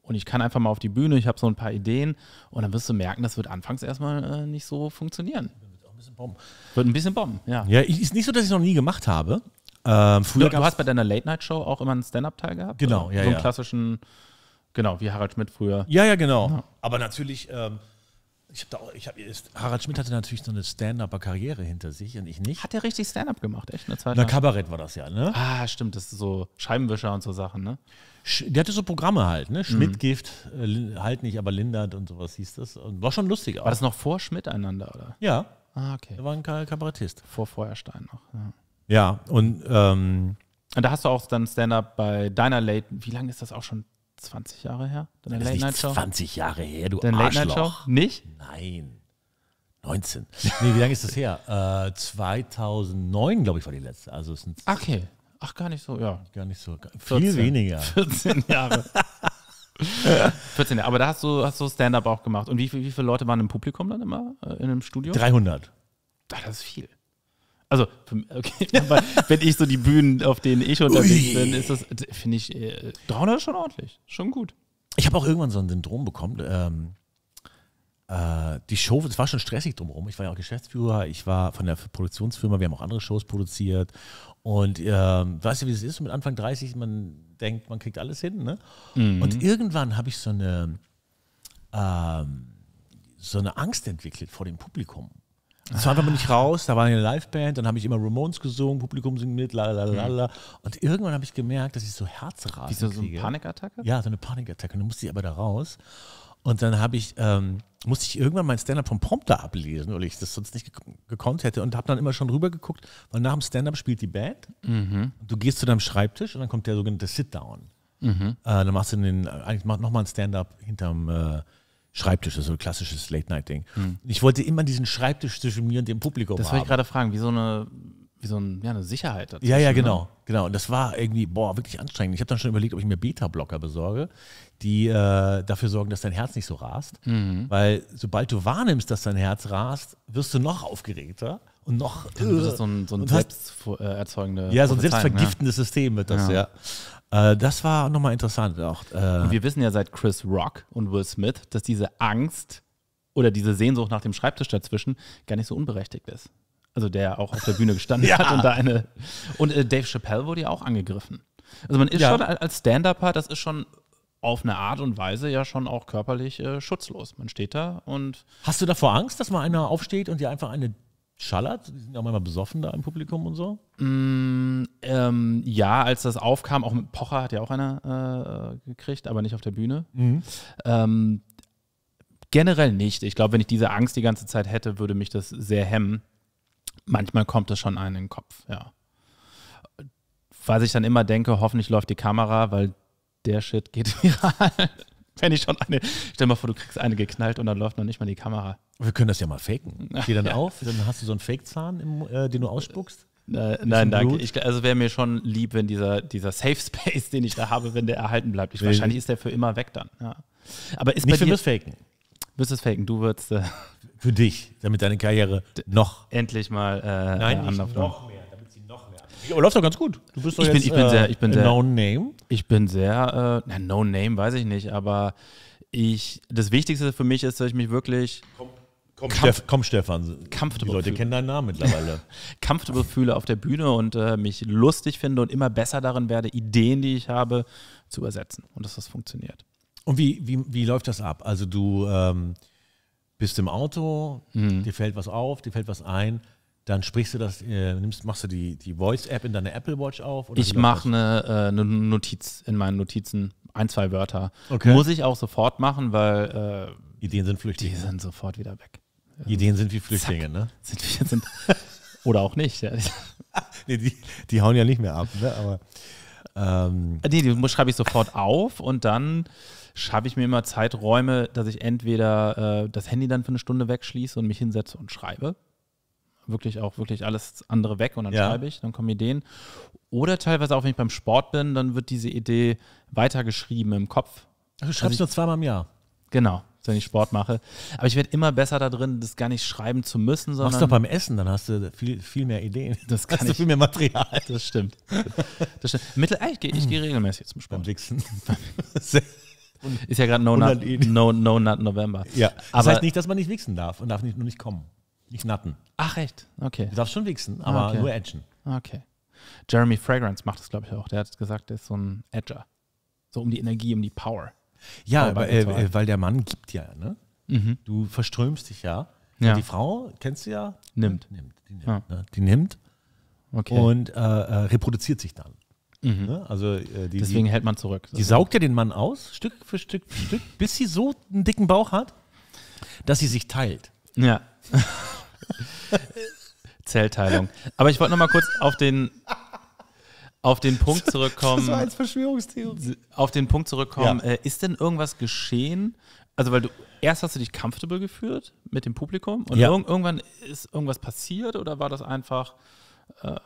und ich kann einfach mal auf die Bühne, ich habe so ein paar Ideen und dann wirst du merken, das wird anfangs erstmal äh, nicht so funktionieren. Wird ein bisschen bomben. Wird ein bisschen bomben, ja. Ja, ist nicht so, dass ich es noch nie gemacht habe. Ähm, früher du, du hast bei deiner Late-Night-Show auch immer einen Stand-Up-Teil gehabt? Genau, ja. So einen ja. klassischen, genau, wie Harald Schmidt früher. Ja, ja, genau. Ja. Aber natürlich, ähm, ich habe da auch, ich hab, Harald Schmidt hatte natürlich so eine Stand-Upper-Karriere hinter sich und ich nicht. Hat er richtig Stand-Up gemacht, echt? Eine Zeit lang? Na, Kabarett war das ja, ne? Ah, stimmt, das ist so Scheibenwischer und so Sachen, ne? Der hatte so Programme halt, ne? Mhm. Schmidtgift, mhm. halt nicht, aber Lindert und sowas hieß das. Und war schon lustig auch. War das noch vor Schmidt einander, oder? Ja. Ah, okay. Er war ein Kabarettist. Vor Feuerstein noch, ja. Ja, und, ähm, und da hast du auch dann Stand-up bei deiner Late. Wie lange ist das auch schon? 20 Jahre her? Deine Late Night Show? 20 Jahre her, du Deine Arschloch. Late Night Show? Nicht? Nein. 19. nee, wie lange ist das her? Äh, 2009, glaube ich, war die letzte. Also sind Okay. Ach, gar nicht so, ja. Gar nicht so. 14, viel weniger. 14 Jahre. 14 Jahre. Aber da hast du, hast du Stand-up auch gemacht. Und wie, wie viele Leute waren im Publikum dann immer äh, in einem Studio? 300. das ist viel also, okay, wenn ich so die Bühnen, auf denen ich unterwegs Ui. bin, ist das, finde ich, 300 äh, ist schon ordentlich. Schon gut. Ich habe auch irgendwann so ein Syndrom bekommen. Ähm, äh, die Show, es war schon stressig drumherum. Ich war ja auch Geschäftsführer, ich war von der Produktionsfirma, wir haben auch andere Shows produziert. Und ähm, weißt du, wie es ist mit Anfang 30, man denkt, man kriegt alles hin. Ne? Mhm. Und irgendwann habe ich so eine, ähm, so eine Angst entwickelt vor dem Publikum. Das war einfach nicht raus, da war eine Liveband, dann habe ich immer Ramones gesungen, Publikum singt mit, lalalala. Mhm. Und irgendwann habe ich gemerkt, dass ich so Herzrasen Wie so, so eine Panikattacke? Ja, so eine Panikattacke. dann musste ich aber da raus. Und dann habe ich, ähm, musste ich irgendwann mein Stand-up vom Prompter ablesen, weil ich das sonst nicht gekonnt hätte. Und habe dann immer schon rüber geguckt, weil nach dem Stand-up spielt die Band. Mhm. Du gehst zu deinem Schreibtisch und dann kommt der sogenannte Sit-Down. Mhm. Äh, dann machst du den, äh, eigentlich nochmal ein Stand-up hinterm äh, Schreibtisch, das ist so ein klassisches Late-Night-Ding. Hm. Ich wollte immer diesen Schreibtisch zwischen mir und dem Publikum das haben. Das wollte ich gerade fragen, wie so eine, wie so ein, ja, eine Sicherheit dazu. Ja, ja, ne? genau. Ne? genau. Und das war irgendwie, boah, wirklich anstrengend. Ich habe dann schon überlegt, ob ich mir Beta-Blocker besorge, die äh, dafür sorgen, dass dein Herz nicht so rast. Mhm. Weil sobald du wahrnimmst, dass dein Herz rast, wirst du noch aufgeregter und noch. Dann wird das so ein, so ein selbsterzeugende. Äh, ja, so ein ne? selbstvergiftendes ne? System wird das, ja. ja. Äh, das war nochmal interessant. Auch, äh, und wir wissen ja seit Chris Rock und Will Smith, dass diese Angst oder diese Sehnsucht nach dem Schreibtisch dazwischen gar nicht so unberechtigt ist. Also der auch auf der Bühne gestanden ja. hat und da eine. Und äh, Dave Chappelle wurde ja auch angegriffen. Also man ist ja. schon als Stand-Upper, das ist schon auf eine Art und Weise ja schon auch körperlich äh, schutzlos. Man steht da und. Hast du davor Angst, dass mal einer aufsteht und dir einfach eine Schallert? Die sind ja auch manchmal besoffen da im Publikum und so. Mm, ähm, ja, als das aufkam, auch mit Pocher hat ja auch einer äh, gekriegt, aber nicht auf der Bühne. Mhm. Ähm, generell nicht. Ich glaube, wenn ich diese Angst die ganze Zeit hätte, würde mich das sehr hemmen. Manchmal kommt es schon einen in den Kopf, ja. Was ich dann immer denke, hoffentlich läuft die Kamera, weil der Shit geht viral. wenn ich schon eine, stell mal vor, du kriegst eine geknallt und dann läuft noch nicht mal die Kamera. Wir können das ja mal faken. Geh dann ja. auf, dann hast du so einen Fake-Zahn, äh, den du ausspuckst. Äh, nein, danke. Ich, also wäre mir schon lieb, wenn dieser, dieser Safe Space, den ich da habe, wenn der erhalten bleibt. Ich, wahrscheinlich ist der für immer weg dann. Ja. Aber ist Nicht bei dir, das Faken. Wirst es faken, du würdest. Äh, für dich, damit deine Karriere noch. Endlich mal. Äh, Nein, nicht noch mehr, damit sie noch mehr. Aber oh, läuft doch ganz gut. Du bist doch ich jetzt, bin, ich bin äh, sehr, ich No Name? Ich bin sehr. Äh, na, No Name weiß ich nicht, aber ich. Das Wichtigste für mich ist, dass ich mich wirklich. Komplett Komm, Kampf, Stef komm Stefan, die Leute kennen deinen Namen mittlerweile. Comfortable fühle auf der Bühne und äh, mich lustig finde und immer besser darin werde, Ideen, die ich habe, zu übersetzen und dass das funktioniert. Und wie, wie, wie läuft das ab? Also du ähm, bist im Auto, mhm. dir fällt was auf, dir fällt was ein, dann sprichst du das, äh, nimmst, machst du die, die Voice-App in deine Apple Watch auf? ich mache eine, äh, eine Notiz in meinen Notizen, ein, zwei Wörter. Okay. Muss ich auch sofort machen, weil... Äh, Ideen sind flüchtig. Die ne? sind sofort wieder weg. Ideen sind wie Flüchtlinge, Zack, ne? Sind wir, sind, oder auch nicht. Ja. nee, die, die, hauen ja nicht mehr ab, ne? Aber, ähm. Äh, nee, die schreibe ich sofort auf und dann schaffe ich mir immer Zeiträume, dass ich entweder äh, das Handy dann für eine Stunde wegschließe und mich hinsetze und schreibe. Wirklich auch wirklich alles andere weg und dann ja. schreibe ich, dann kommen Ideen. Oder teilweise auch, wenn ich beim Sport bin, dann wird diese Idee weitergeschrieben im Kopf. Du schreibst also nur zweimal im Jahr. Genau wenn ich Sport mache. Aber ich werde immer besser da drin, das gar nicht schreiben zu müssen, sondern. Machst doch beim Essen, dann hast du viel, viel mehr Ideen. Das kann hast ich. du viel mehr Material. Das stimmt. Das stimmt. Mittel, ah, ich gehe geh regelmäßig zum Sport. Beim Wichsen. Ist ja gerade no, no, no Nut November. Ja. Das aber heißt nicht, dass man nicht wichsen darf und darf nicht, nur nicht kommen. Nicht natten. Ach, echt? Okay. Du darfst schon wichsen, aber okay. nur edgen. Okay. Jeremy Fragrance macht das, glaube ich, auch. Der hat gesagt, der ist so ein Edger. So um die Energie, um die Power. Ja, weil, äh, äh, weil der Mann gibt ja, ne? Mhm. Du verströmst dich ja. ja. Die Frau, kennst du ja, nimmt. nimmt die nimmt. Ah. Ne? Die nimmt okay. Und äh, äh, reproduziert sich dann. Mhm. Ne? Also, äh, die, Deswegen die, hält man zurück. Die saugt ja den Mann aus, Stück für Stück für Stück, bis sie so einen dicken Bauch hat, dass sie sich teilt. Ja. Zellteilung. Aber ich wollte nochmal kurz auf den auf den Punkt zurückkommen. Das war jetzt Verschwörungstheorie. Auf den Punkt zurückkommen, ja. äh, ist denn irgendwas geschehen? Also, weil du erst hast du dich comfortable gefühlt mit dem Publikum und ja. irg irgendwann ist irgendwas passiert oder war das einfach. Äh,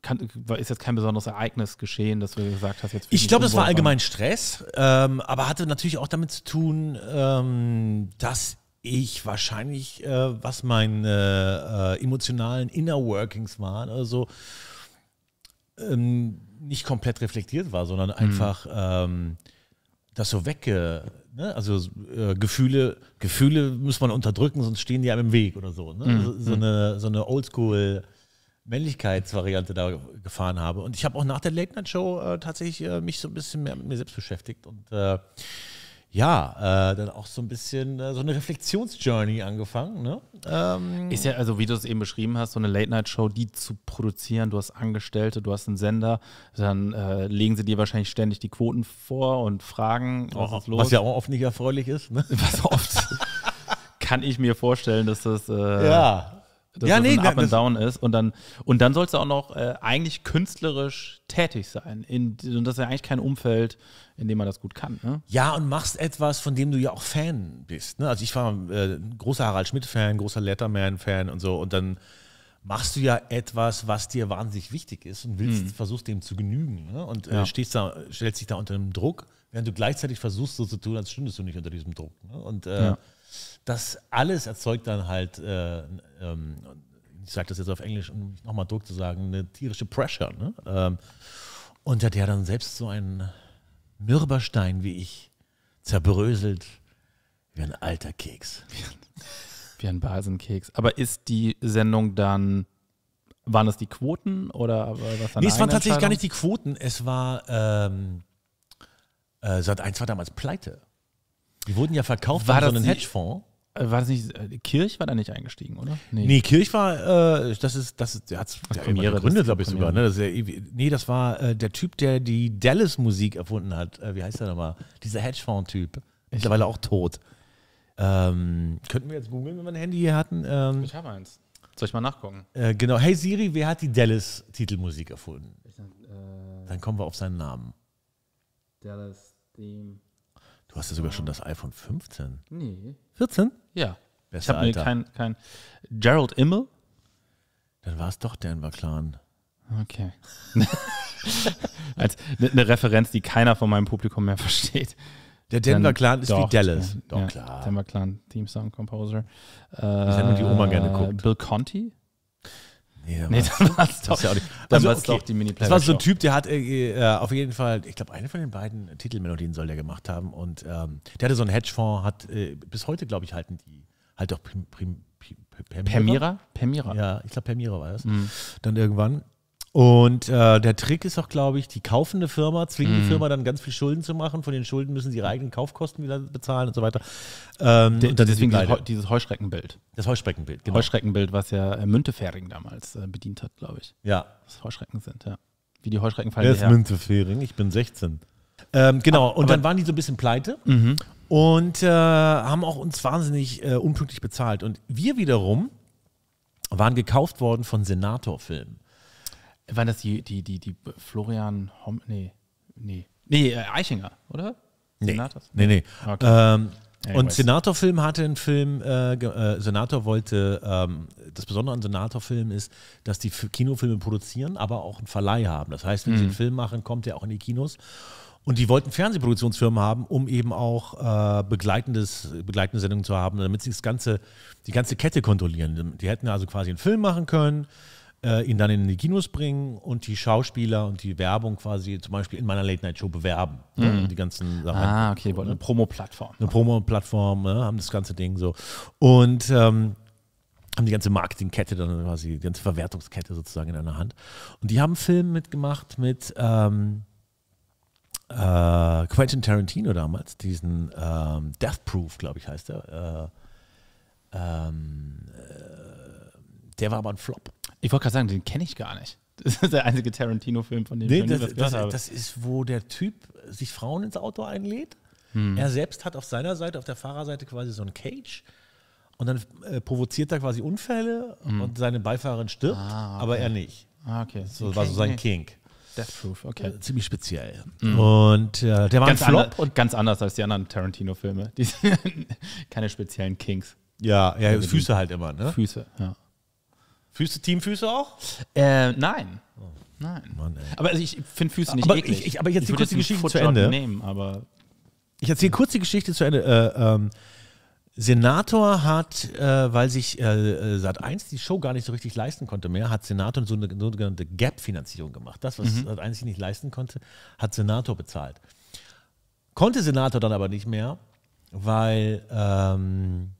kann, ist jetzt kein besonderes Ereignis geschehen, dass du gesagt hast, jetzt. Ich glaube, das war allgemein Stress, ähm, aber hatte natürlich auch damit zu tun, ähm, dass ich wahrscheinlich, äh, was meine äh, emotionalen Inner Workings waren, also ähm, nicht komplett reflektiert war, sondern mhm. einfach ähm, das so wegge. Ne? Also äh, Gefühle, Gefühle muss man unterdrücken, sonst stehen die einem im Weg oder so. Ne? Mhm. Also, so, so, mhm. eine, so eine Oldschool- Männlichkeitsvariante da gefahren habe. Und ich habe auch nach der Late Night Show äh, tatsächlich äh, mich so ein bisschen mehr mit mir selbst beschäftigt und äh, ja, äh, dann auch so ein bisschen äh, so eine Reflexionsjourney angefangen. Ne? Ähm ist ja, also wie du es eben beschrieben hast, so eine Late-Night-Show, die zu produzieren, du hast Angestellte, du hast einen Sender, dann äh, legen sie dir wahrscheinlich ständig die Quoten vor und fragen, was oh, ist los. Was ja auch oft nicht erfreulich ist. Ne? Was oft kann ich mir vorstellen, dass das... Äh, ja, dass ja, das nee, ein Up and Down ist und dann und dann sollst du auch noch äh, eigentlich künstlerisch tätig sein in und das ist ja eigentlich kein Umfeld indem man das gut kann. Ne? Ja, und machst etwas, von dem du ja auch Fan bist. Ne? Also ich war äh, großer Harald Schmidt-Fan, großer Letterman-Fan und so. Und dann machst du ja etwas, was dir wahnsinnig wichtig ist und willst, mhm. versuchst dem zu genügen. Ne? Und äh, ja. stehst da, stellst dich da unter einem Druck, während du gleichzeitig versuchst, so zu tun, als stündest du nicht unter diesem Druck. Ne? Und äh, ja. das alles erzeugt dann halt äh, ähm, ich sage das jetzt auf Englisch, um nochmal Druck zu sagen, eine tierische Pressure. Ne? Ähm, und der hat ja dann selbst so einen Mürberstein wie ich, zerbröselt wie ein alter Keks. Wie ein Basenkeks. Aber ist die Sendung dann, waren das die Quoten oder was Nee, es waren tatsächlich gar nicht die Quoten. Es war, ähm, äh, Sat1 war damals pleite. Die wurden ja verkauft war so einem Hedgefonds. War das nicht, äh, Kirch war da nicht eingestiegen, oder? Nee, nee Kirch war, äh, das ist, das ist, der hat es ja, gegründet, glaube ich sogar. Ne? Das ja, nee, das war äh, der Typ, der die Dallas-Musik erfunden hat. Äh, wie heißt der nochmal? Dieser Hedgefonds-Typ. Mittlerweile auch tot. Ähm, könnten wir jetzt googeln, wenn wir ein Handy hier hatten? Ähm, ich habe eins. Soll ich mal nachgucken? Äh, genau. Hey Siri, wer hat die Dallas-Titelmusik erfunden? Äh, Dann kommen wir auf seinen Namen. Dallas Theme. Du hast ja sogar schon das iPhone 15. Nee. 14? Ja. Besser, ich habe mir kein, kein Gerald Immel. Dann war es doch Denver Clan. Okay. Als eine ne Referenz, die keiner von meinem Publikum mehr versteht. Der Denver Clan ist doch, wie Dallas. Der, doch, ja, klar. Denver Clan, Theme Song Composer. Äh, ich hätte die Oma gerne äh, geguckt. Bill Conti? Nee, dann nee, war es doch, ja also, okay. doch die mini Das war so ein Typ, der hat äh, äh, auf jeden Fall, ich glaube, eine von den beiden Titelmelodien soll der gemacht haben. Und ähm, der hatte so einen Hedgefonds, hat äh, bis heute, glaube ich, halten die halt doch Prim, Prim, Prim, Permira? Permira. Ja, ich glaube, Permira war das. Mhm. Dann irgendwann. Und äh, der Trick ist auch, glaube ich, die kaufende Firma zwingt mm. die mhm. Firma dann ganz viel Schulden zu machen. Von den Schulden müssen sie ihre eigenen Kaufkosten wieder bezahlen und so weiter. Ähm, De, und deswegen dieses, dieses Heuschreckenbild. Das Heuschreckenbild, genau. Heuschreckenbild, was ja äh, Müntefering damals äh, bedient hat, glaube ich. Ja. Was Heuschrecken sind, ja. Wie die Heuschrecken fallen. Wer ist Müntefering? Ich bin 16. Ähm, genau, ah, und dann waren die so ein bisschen pleite mhm. und äh, haben auch uns wahnsinnig äh, unpünktlich bezahlt. Und wir wiederum waren gekauft worden von Senator-Filmen. Waren das die, die, die, die Florian Hom Nee, nee. Nee, äh, Eichinger, oder? Nee. Senators? Nee, nee. Okay. Ähm, Und Senator-Film hatte einen Film, äh, äh, Senator wollte, ähm, das Besondere an Senator-Filmen ist, dass die Kinofilme produzieren, aber auch einen Verleih haben. Das heißt, wenn mhm. sie einen Film machen, kommt der auch in die Kinos. Und die wollten Fernsehproduktionsfirmen haben, um eben auch äh, begleitendes, begleitende Sendungen zu haben, damit sie das ganze, die ganze Kette kontrollieren. Die hätten also quasi einen Film machen können, äh, ihn dann in die Kinos bringen und die Schauspieler und die Werbung quasi zum Beispiel in meiner Late-Night-Show bewerben. Ne? Mhm. Ja, die ganzen Sachen. Ah, okay, eine Promo-Plattform. Eine Promo-Plattform, ja, ne, haben das ganze Ding so. Und ähm, haben die ganze Marketingkette dann quasi, die ganze Verwertungskette sozusagen in einer Hand. Und die haben einen Film mitgemacht mit ähm, äh, Quentin Tarantino damals, diesen ähm, Death Proof, glaube ich, heißt er. Äh, ähm, äh, der war aber ein Flop. Ich wollte gerade sagen, den kenne ich gar nicht. Das ist der einzige Tarantino-Film, von dem nee, ich das, nie das, habe. Das ist, wo der Typ sich Frauen ins Auto einlädt. Hm. Er selbst hat auf seiner Seite, auf der Fahrerseite quasi so ein Cage. Und dann äh, provoziert er quasi Unfälle hm. und seine Beifahrerin stirbt, ah, okay. aber er nicht. Ah, okay. So King, war so sein nee. Kink. Death Proof, okay. Äh, ziemlich speziell. Mhm. Und äh, der war ganz ein Flop. und ganz anders als die anderen Tarantino-Filme. Die sind keine speziellen Kinks. Ja, ja, Füße halt immer, ne? Füße, ja. Füße, Teamfüße auch? Äh, nein. Oh. Nein. Mann, aber also ich finde Füße nicht aber eklig. Ich, ich, aber ich erzähle kurz die Geschichte zu Ende. Nehmen, aber ich erzähle kurz die Geschichte zu Ende. Äh, ähm, Senator hat, äh, weil sich äh, äh Sat 1 die Show gar nicht so richtig leisten konnte mehr, hat Senator so eine sogenannte Gap-Finanzierung gemacht. Das, was mhm. Sat 1 sich nicht leisten konnte, hat Senator bezahlt. Konnte Senator dann aber nicht mehr, weil ähm,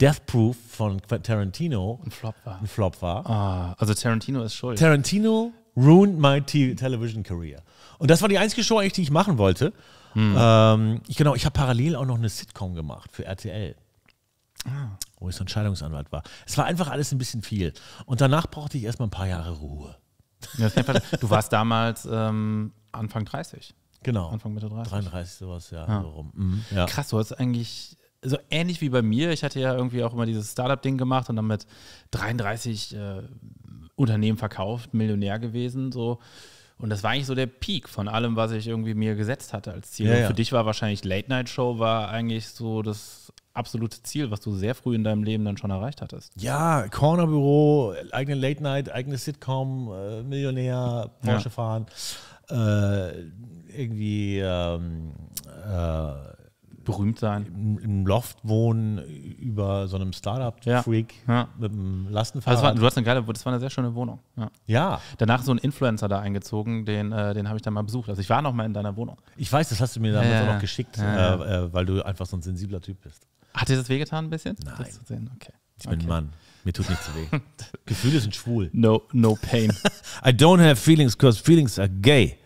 Death Proof von Tarantino ein Flop war. Ein Flop war. Ah, also Tarantino ist schuld. Tarantino ruined my television career. Und das war die einzige Show eigentlich, die ich machen wollte. Hm. Ähm, ich, genau, ich habe parallel auch noch eine Sitcom gemacht für RTL. Ah. Wo ich so ein Scheidungsanwalt war. Es war einfach alles ein bisschen viel. Und danach brauchte ich erstmal ein paar Jahre Ruhe. Ja, du warst damals ähm, Anfang 30. Genau. Anfang Mitte 30. 33, sowas, ja. ja. So rum. Mhm. ja. Krass, du hast eigentlich so ähnlich wie bei mir. Ich hatte ja irgendwie auch immer dieses Startup-Ding gemacht und dann mit 33 äh, Unternehmen verkauft, Millionär gewesen. So. Und das war eigentlich so der Peak von allem, was ich irgendwie mir gesetzt hatte als Ziel. Ja, ja. Für dich war wahrscheinlich Late-Night-Show war eigentlich so das absolute Ziel, was du sehr früh in deinem Leben dann schon erreicht hattest. Ja, Cornerbüro, eigene Late-Night, eigene Sitcom, äh, Millionär, Porsche ja. fahren, äh, irgendwie ähm, äh, berühmt sein. Im, im Loft wohnen, über so einem Startup-Freak ja. mit einem Lastenfahrrad. Also war, du hast eine geile, das war eine sehr schöne Wohnung. Ja. ja. Danach so ein Influencer da eingezogen, den, äh, den habe ich dann mal besucht. Also ich war noch mal in deiner Wohnung. Ich weiß, das hast du mir damals ja, auch noch geschickt, äh, äh, weil du einfach so ein sensibler Typ bist. Hat dir das wehgetan ein bisschen? Nein. Das zu sehen? Okay. Ich bin ein Mann. Mir tut nichts weh. Gefühle sind schwul. No, no pain. I don't have feelings, because feelings are gay.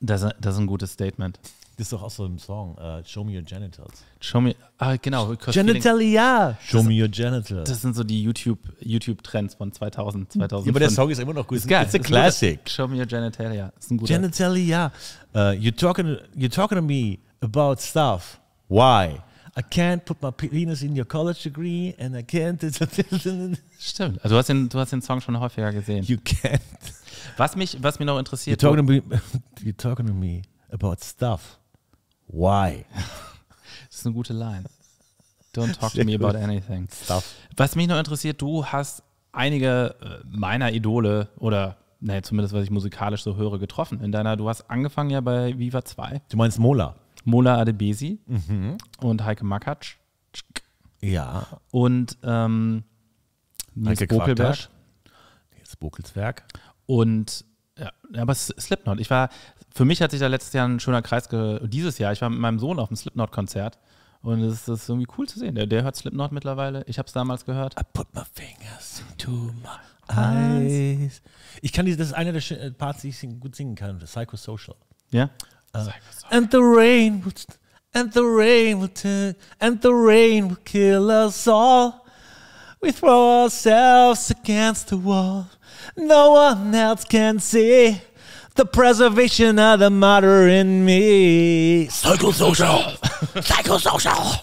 das ist ein gutes Statement. Das ist doch auch so ein Song, uh, Show Me Your Genitals. Show Me, ah, genau. Genitalia! Show Me Your Genitals. Das sind so die YouTube-Trends YouTube von 2000, 2000. Ja, aber der Song ist immer noch gut. Ist geil. It's a classic. Show Me Your Genitalia. Ist ein guter. Genitalia. Uh, you're, talking, you're talking to me about stuff. Why? I can't put my penis in your college degree and I can't. Stimmt. Also du hast, den, du hast den Song schon häufiger gesehen. You can't. Was mich, was mich noch interessiert. You're talking, to me, you're talking to me about stuff. Why? das ist eine gute Line. Don't talk Sehr to me gut. about anything. Stuff. Was mich noch interessiert, du hast einige äh, meiner Idole oder naja, zumindest was ich musikalisch so höre, getroffen. In deiner, du hast angefangen ja bei Viva 2. Du meinst Mola? Mola Adebesi mhm. und Heike Makatsch. Ja. Und ähm, Nils Heike Nils Bokelsberg. Und ja, aber Slipknot. Ich war, für mich hat sich da letztes Jahr ein schöner Kreis, dieses Jahr, ich war mit meinem Sohn auf einem Slipknot-Konzert und es ist irgendwie cool zu sehen. Der, der hört Slipknot mittlerweile. Ich habe es damals gehört. I put my fingers into my eyes. Ich kann diese, das ist einer der äh, Parts, die ich sing, gut singen kann. Psychosocial. Ja. Uh, and the rain would, and the rain would, and the rain would kill us all. We throw ourselves against the wall. No one else can see. The preservation of the mother in me. Psychosocial. Psychosocial.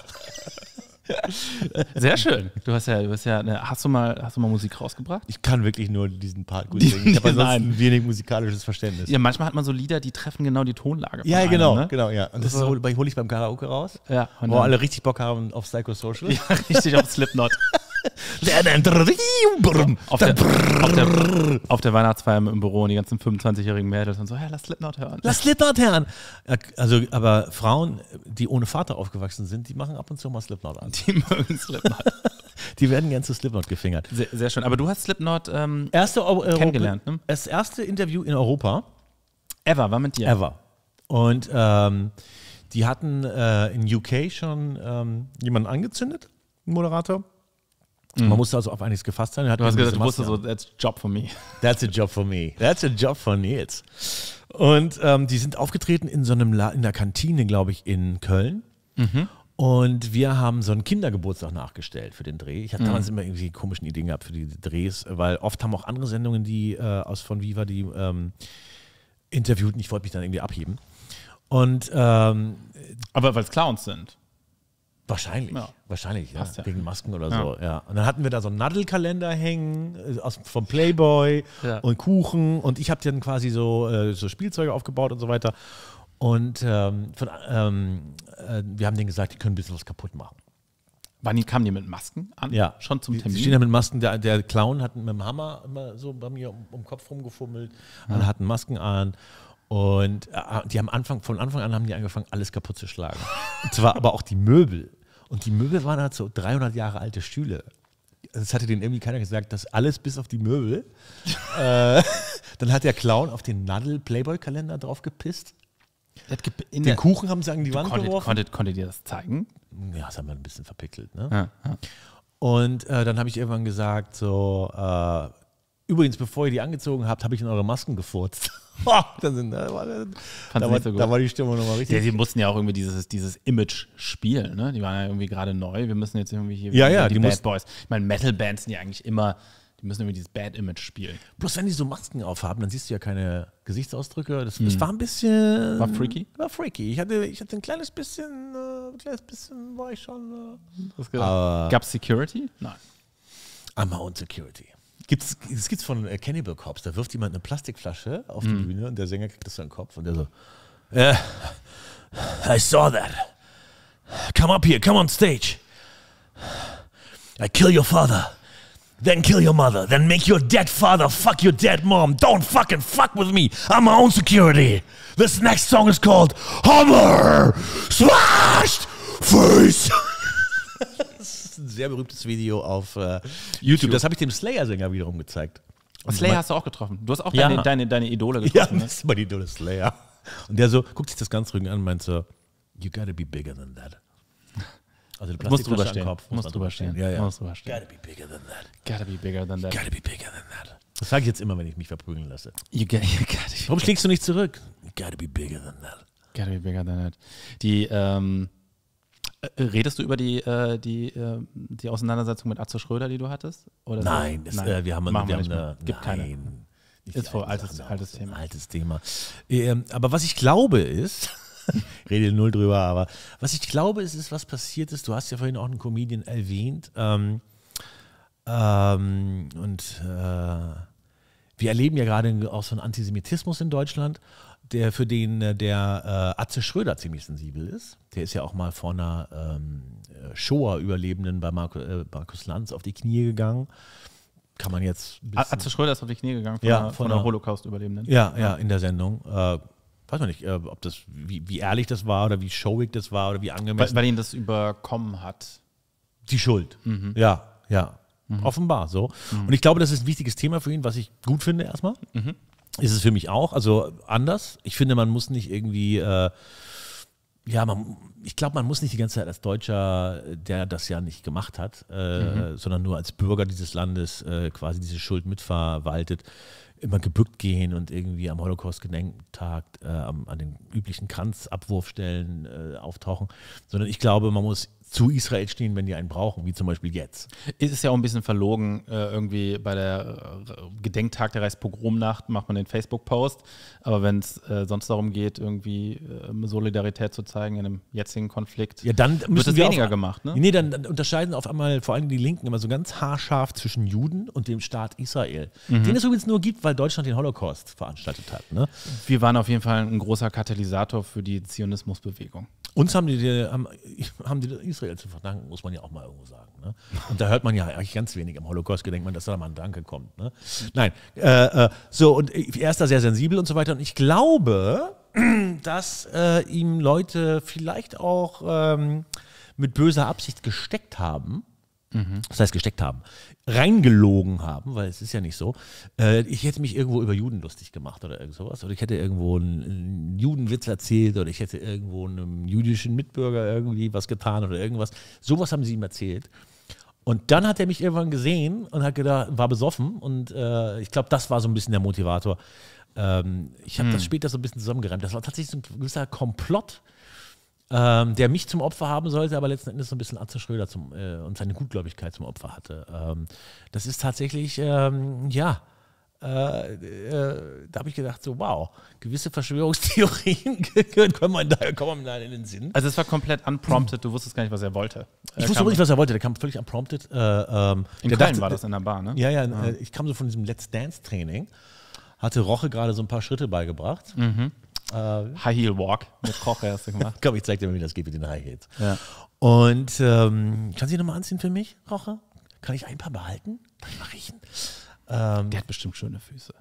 Sehr schön. Du hast ja, du hast ja, eine, hast du mal, hast du mal Musik rausgebracht? Ich kann wirklich nur diesen Part gut singen. Ich habe ein wenig musikalisches Verständnis. Ja, manchmal hat man so Lieder, die treffen genau die Tonlage. Ja, einem, genau, ne? genau, ja. Und das, das hole hol ich beim Karaoke raus. Ja. Wo alle richtig Bock haben auf Psychosocial. Ja, richtig auf Slipknot. auf, der, auf, der, Weihnachtsfeier im Büro und die ganzen 25-jährigen Mädels und so, ja, lass Slipknot hören. Lass Slipknot hören! Also, aber Frauen, die ohne Vater aufgewachsen sind, die machen ab und zu mal Slipknot an. Die mögen Slipknot. die werden gern zu Slipknot gefingert. Sehr, sehr schön. Aber du hast Slipknot ähm, erste kennengelernt, ne? Das erste Interview in Europa. Ever, war mit dir. Ever. Und ähm, die hatten äh, in UK schon ähm, jemanden angezündet, einen Moderator. Mhm. Man musste also auf einiges gefasst sein. du hast gesagt, du wusstest so, that's a job for me. That's a job for me. That's a job for Nils. Und ähm, die sind aufgetreten in so einem La in der Kantine, glaube ich, in Köln. Mhm. Und wir haben so einen Kindergeburtstag nachgestellt für den Dreh. Ich hatte mhm. damals immer irgendwie komischen Ideen gehabt für die Drehs, weil oft haben auch andere Sendungen, die äh, aus von Viva, die ähm, interviewten. Ich wollte mich dann irgendwie abheben. Und ähm, aber weil es Clowns sind. Wahrscheinlich, ja. wahrscheinlich, ja. ja. wegen Masken oder so. Ja. Und dann hatten wir da so einen Nadelkalender hängen äh, aus, vom Playboy und Kuchen und ich habe dann quasi so, äh, so Spielzeuge aufgebaut und so weiter. Und ähm, von, ähm, äh, wir haben denen gesagt, die können ein bisschen was kaputt machen. Wann kamen die mit Masken an? Ja. Schon zum Termin? Die stehen ja mit Masken. Der, der Clown hat mit dem Hammer immer so bei mir um, um den Kopf rumgefummelt. Alle hatten Masken an. Und äh, ah, die haben Anfang, von Anfang an haben die angefangen, alles kaputt zu schlagen. Und zwar aber auch die Möbel. Und die Möbel waren halt so 300 Jahre alte Stühle. Das also hatte denen irgendwie keiner gesagt, dass alles bis auf die Möbel. äh, dann hat der Clown auf den Nadel Playboy Kalender drauf gepisst. den Kuchen haben sie an die Wand konntet, geworfen. Konntet, konntet ihr das zeigen? Ja, das haben wir ein bisschen verpickelt. Ne? Ja, ja. Und äh, dann habe ich irgendwann gesagt, so, äh, Übrigens, bevor ihr die angezogen habt, habe ich in eure Masken gefurzt. Oh, ne, da, sind, da, war, da, war, so da, war, die Stimmung nochmal richtig. Ja, die mussten ja auch irgendwie dieses, dieses Image spielen. Ne? Die waren ja irgendwie gerade neu. Wir müssen jetzt irgendwie hier ja, ja, die, die Bad Boys. Ich meine, Metal-Bands sind ja eigentlich immer, die müssen irgendwie dieses Bad-Image spielen. Bloß wenn die so Masken aufhaben, dann siehst du ja keine Gesichtsausdrücke. Das, hm. das mhm. war ein bisschen... War freaky? War freaky. Ich hatte, ich hatte ein kleines bisschen, äh, ein kleines bisschen war ich schon... Äh, Gab es Security? Nein. I'm my security. Gibt's, das gibt's von äh, Cannibal Cops. Da wirft jemand eine Plastikflasche auf die mhm. Bühne und der Sänger kriegt das so in den Kopf und der so, yeah, äh, I saw that. Come up here, come on stage. I kill your father. Then kill your mother. Then make your dead father fuck your dead mom. Don't fucking fuck with me. I'm my own security. This next song is called Hammer Smashed Face. ein sehr berühmtes Video auf äh, YouTube. YouTube. Das habe ich dem Slayer-Sänger wiederum gezeigt. Und Slayer hast du auch getroffen. Du hast auch ja. deine, deine, deine Idole getroffen. Ja, das ist mein Idole Slayer. Und der so guckt sich das ganz ruhig an und meint so, you gotta be bigger than that. Also du musst drüber stehen. Kopf, musst, drüber stehen. stehen. Ja, ja. Musst drüber stehen. Gotta be bigger than that. Gotta be bigger than that. Gotta be bigger than that. Das sage ich jetzt immer, wenn ich mich verprügeln lasse. You gotta, you gotta Warum schlägst du nicht zurück? You gotta be bigger than that. Gotta be bigger than that. Die, ähm, äh, redest du über die, äh, die, äh, die Auseinandersetzung mit Atze Schröder, die du hattest? Oder nein, das, nein. Äh, wir haben, Machen wir haben eine, gibt nein, keine. Ist voll altes, altes Thema. Altes Thema. Ähm, aber was ich glaube ist, rede null drüber, aber was ich glaube ist, ist, was passiert ist. Du hast ja vorhin auch einen Comedian erwähnt. Ähm, ähm, und äh, wir erleben ja gerade auch so einen Antisemitismus in Deutschland der, für den äh, der äh, Atze Schröder ziemlich sensibel ist. Der ist ja auch mal vor einer ähm, äh, Shoah-Überlebenden bei Marco, äh, Markus Lanz auf die Knie gegangen. Kann man jetzt. Atze Schröder ist auf die Knie gegangen von ja, einer, von einer Holocaust-Überlebenden. Ja, ja, in der Sendung. Äh, weiß man nicht, äh, ob das, wie, wie, ehrlich das war oder wie showig das war oder wie angemessen. Weil, weil ihn das überkommen hat. Die Schuld. Mhm. Ja, ja. Mhm. Offenbar so. Mhm. Und ich glaube, das ist ein wichtiges Thema für ihn, was ich gut finde erstmal. Mhm ist es für mich auch, also anders. Ich finde, man muss nicht irgendwie, äh, ja, man, ich glaube, man muss nicht die ganze Zeit als Deutscher, der das ja nicht gemacht hat, äh, mhm. sondern nur als Bürger dieses Landes äh, quasi diese Schuld mitverwaltet, immer gebückt gehen und irgendwie am Holocaust-Gedenktag äh, an den üblichen Kranzabwurfstellen äh, auftauchen, sondern ich glaube, man muss zu Israel stehen, wenn die einen brauchen, wie zum Beispiel jetzt. Ist Es ja auch ein bisschen verlogen, äh, irgendwie bei der äh, Gedenktag der Reichspogromnacht macht man den Facebook-Post, aber wenn es äh, sonst darum geht, irgendwie äh, Solidarität zu zeigen in einem jetzigen Konflikt, ja, dann wird es wir weniger auf, gemacht. Ne? Nee, dann, dann, unterscheiden auf einmal vor allem die Linken immer so ganz haarscharf zwischen Juden und dem Staat Israel. Mhm. Den es übrigens nur gibt, weil Deutschland den Holocaust veranstaltet hat. Ne? Wir waren auf jeden Fall ein großer Katalysator für die Zionismusbewegung. Uns haben die, die, haben, haben die Israel zu verdanken, muss man ja auch mal irgendwo sagen. Ne? Und da hört man ja eigentlich ganz wenig. Im Holocaust gedenkt man, dass da mal ein Danke kommt. Ne? Nein, äh, äh so und er ist da sehr sensibel und so weiter weiter. Und ich glaube, dass äh, ihm Leute vielleicht auch ähm, mit böser Absicht gesteckt haben. Mhm. Das heißt, gesteckt haben, reingelogen haben, weil es ist ja nicht so. Äh, ich hätte mich irgendwo über Juden lustig gemacht oder irgend sowas. Oder ich hätte irgendwo einen, einen Judenwitz erzählt oder ich hätte irgendwo einem jüdischen Mitbürger irgendwie was getan oder irgendwas. Sowas haben sie ihm erzählt. Und dann hat er mich irgendwann gesehen und hat gedacht, war besoffen. Und äh, ich glaube, das war so ein bisschen der Motivator. Ähm, ich habe hm. das später so ein bisschen zusammengereimt. Das war tatsächlich so ein gewisser Komplott, ähm, der mich zum Opfer haben sollte, aber letzten Endes so ein bisschen Atze Schröder zum, äh, und seine Gutgläubigkeit zum Opfer hatte. Ähm, das ist tatsächlich, ähm, ja, äh, äh, da habe ich gedacht, so wow, gewisse Verschwörungstheorien kommen man da kommen in den Sinn. Also es war komplett unprompted, du wusstest gar nicht, was er wollte. ich wusste nicht, was er wollte, der kam völlig unprompted. Äh, ähm, in Köln dachte, war das in der Bar, ne? Ja, ja, ah. ich kam so von diesem Let's Dance Training, hatte Roche gerade so ein paar Schritte beigebracht. Mhm. Äh, High Heel Walk mit Roche hast du gemacht. Komm, ich zeig dir mal, wie das geht mit den High Heels. Ja. Und ähm, kannst du die nochmal anziehen für mich, Roche? Kann ich ein paar behalten? Kann ich mal riechen? Ähm, der hat bestimmt schöne Füße.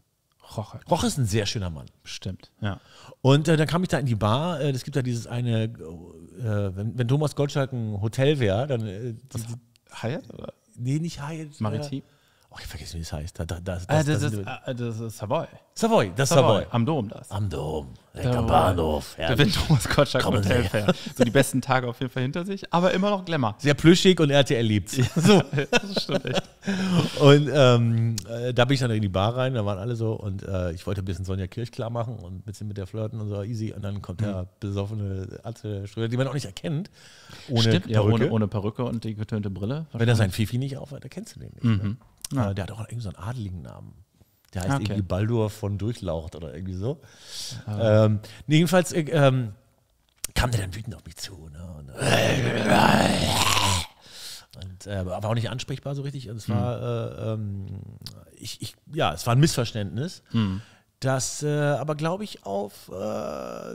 Roche. Roche ist ein sehr schöner Mann. Bestimmt, ja. Und äh, dann kam ich da in die Bar. Äh, es gibt da dieses eine, äh, wenn, wenn, Thomas Goldschalk ein Hotel wäre, dann. Äh, das die, Hyatt? Oder? Nee, nicht Hyatt. Äh, Maritim? Oh, ich vergesse, wie es heißt. Da, das, das, äh, das, das, ist, äh, das ist Savoy. Savoy, das Savoy. Savoy. Am Dom das. Am Dom. Direkt Bahnhof. Da wird Thomas Gottschalk Hotel fair. So die besten Tage auf jeden Fall hinter sich, aber immer noch Glamour. Sehr plüschig und RTL liebt ja, So. das stimmt echt. Und ähm, äh, da bin ich dann in die Bar rein, da waren alle so und äh, ich wollte ein bisschen Sonja Kirch klar machen und ein bisschen mit der flirten und so easy und dann kommt mhm. der besoffene Atze Schröder, die man auch nicht erkennt. Ohne stimmt, Perücke. Ja, ohne, ohne Perücke und die getönte Brille. Wenn er sein Fifi nicht aufhat, erkennst du den nicht. Ne? Mhm. Ne? Ja. Äh, der hat auch irgendwie so einen adeligen Namen. Der heißt ah, okay. irgendwie Baldur von Durchlaucht oder irgendwie so. Ah. Ähm, nee, jedenfalls äh, ähm, kam der dann wütend auf mich zu. Ne? Und, und äh, war auch nicht ansprechbar so richtig. Und es hm. war, mhm. ich, ich, ja, es war ein Missverständnis, mhm. das äh, aber, glaube ich, auf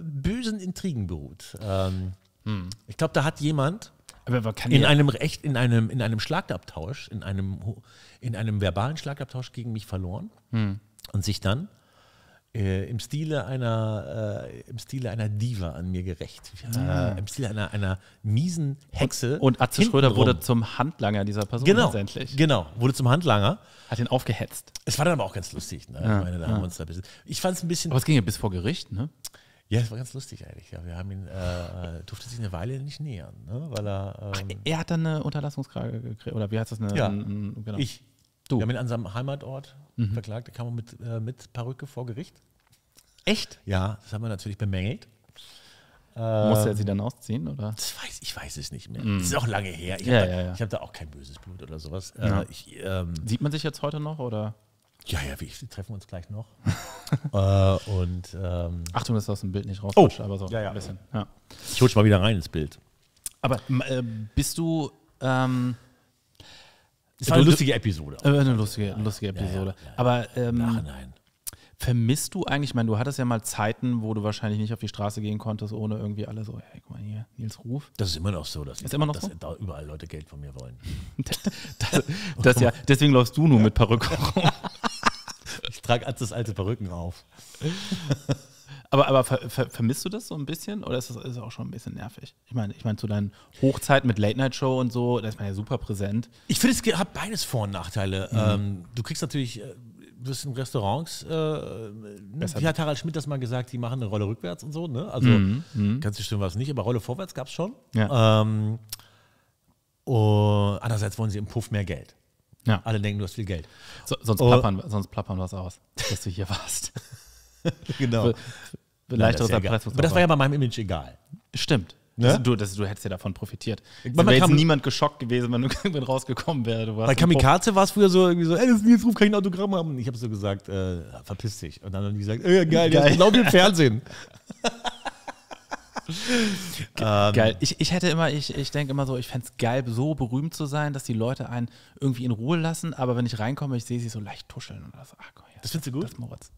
bösen Intrigen beruht. Ähm, mhm. Ich glaube, da hat jemand in einem Recht, in einem, in einem Schlagabtausch, in einem in einem verbalen Schlagabtausch gegen mich verloren hm. und sich dann äh, im, Stile einer, äh, im Stile einer Diva an mir gerecht. Ja. Äh, Im Stile einer, einer miesen Hexe. Und, und Atze Schröder wurde zum Handlanger dieser Person genau, letztendlich. Genau, wurde zum Handlanger. Hat ihn aufgehetzt. Es war dann aber auch ganz lustig. Ne? Ja, ich meine, da ja. haben wir uns da ein bisschen. Ich fand es ein bisschen. Aber es ging ja bis vor Gericht, ne? Ja, es war ganz lustig eigentlich. Ja, wir haben ihn, äh, äh, durfte sich eine Weile nicht nähern, ne? weil er. Ähm Ach, er hat dann eine Unterlassungsklage gekriegt, oder wie heißt das? Eine, ja, ein, genau. ich. Du. Wir haben ihn an seinem Heimatort mhm. verklagt, da kam er mit, äh, mit Perücke vor Gericht. Echt? Ja, das haben wir natürlich bemängelt. Musste er sie ähm, dann ausziehen, oder? Das weiß, ich weiß es nicht mehr. Mm. Das ist auch lange her. Ich ja, habe da, ja. hab da, auch kein böses Blut oder sowas. Äh, ich, ähm, Sieht man sich jetzt heute noch, oder? Ja, ja, wir treffen uns gleich noch. äh, und, ähm, Achtung, dass du aus dem Bild nicht oh. rausrutscht, oh. aber so ja, ja. ein bisschen. Ja. Ich rutsche mal wieder rein ins Bild. Aber äh, bist du. Ähm, es war eine lustige Episode. Äh, eine lustige, ja, lustige Episode. Aber ähm, Nachhinein. vermisst du eigentlich, ich meine, du hattest ja mal Zeiten, wo du wahrscheinlich nicht auf die Straße gehen konntest, ohne irgendwie alle so, hey, guck mal hier, Nils Ruf. Das ist immer noch so, dass, ist immer noch dass so? da überall Leute Geld von mir wollen. das, das, das ja, deswegen läufst du nur mit Perücke rum. trage als das alte Perücken auf. Aber, aber ver, ver, vermisst du das so ein bisschen oder ist das ist auch schon ein bisschen nervig? Ich meine, ich meine, zu deinen Hochzeiten mit Late-Night-Show und so, da ist man ja super präsent. Ich finde, es hat beides Vor- und Nachteile. Mhm. Ähm, du kriegst natürlich, äh, du bist in Restaurants, äh, ne, wie hat Harald Schmidt das mal gesagt, die machen eine Rolle rückwärts und so, ne? Also mhm. mhm. ganz bestimmt war es nicht, aber Rolle vorwärts gab es schon. Ja. Ähm, und oh, andererseits wollen sie im Puff mehr Geld. Ja. Alle denken, du hast viel Geld. So, sonst, oh. plappern, sonst plappern wir es aus, dass du hier warst. genau. Vielleicht aus ja Aber das war ja bei meinem Image egal. Stimmt. Ne? Das, du, das, du hättest ja davon profitiert. Man, wäre jetzt niemand geschockt gewesen, wenn du irgendwann rausgekommen wäre. Bei Kamikaze war es früher so, irgendwie so, ey, das ist Nils Ruf, kann ich ein Autogramm haben? Und ich habe so gesagt, äh, verpiss dich. Und dann haben die gesagt, äh, geil, geil. genau im Fernsehen. ähm, geil. Ich, ich hätte immer, ich, ich denke immer so, ich fände es geil, so berühmt zu sein, dass die Leute einen irgendwie in Ruhe lassen, aber wenn ich reinkomme, ich sehe sie so leicht tuscheln und das, ach komm, ja, das findest du gut? Das Moritz.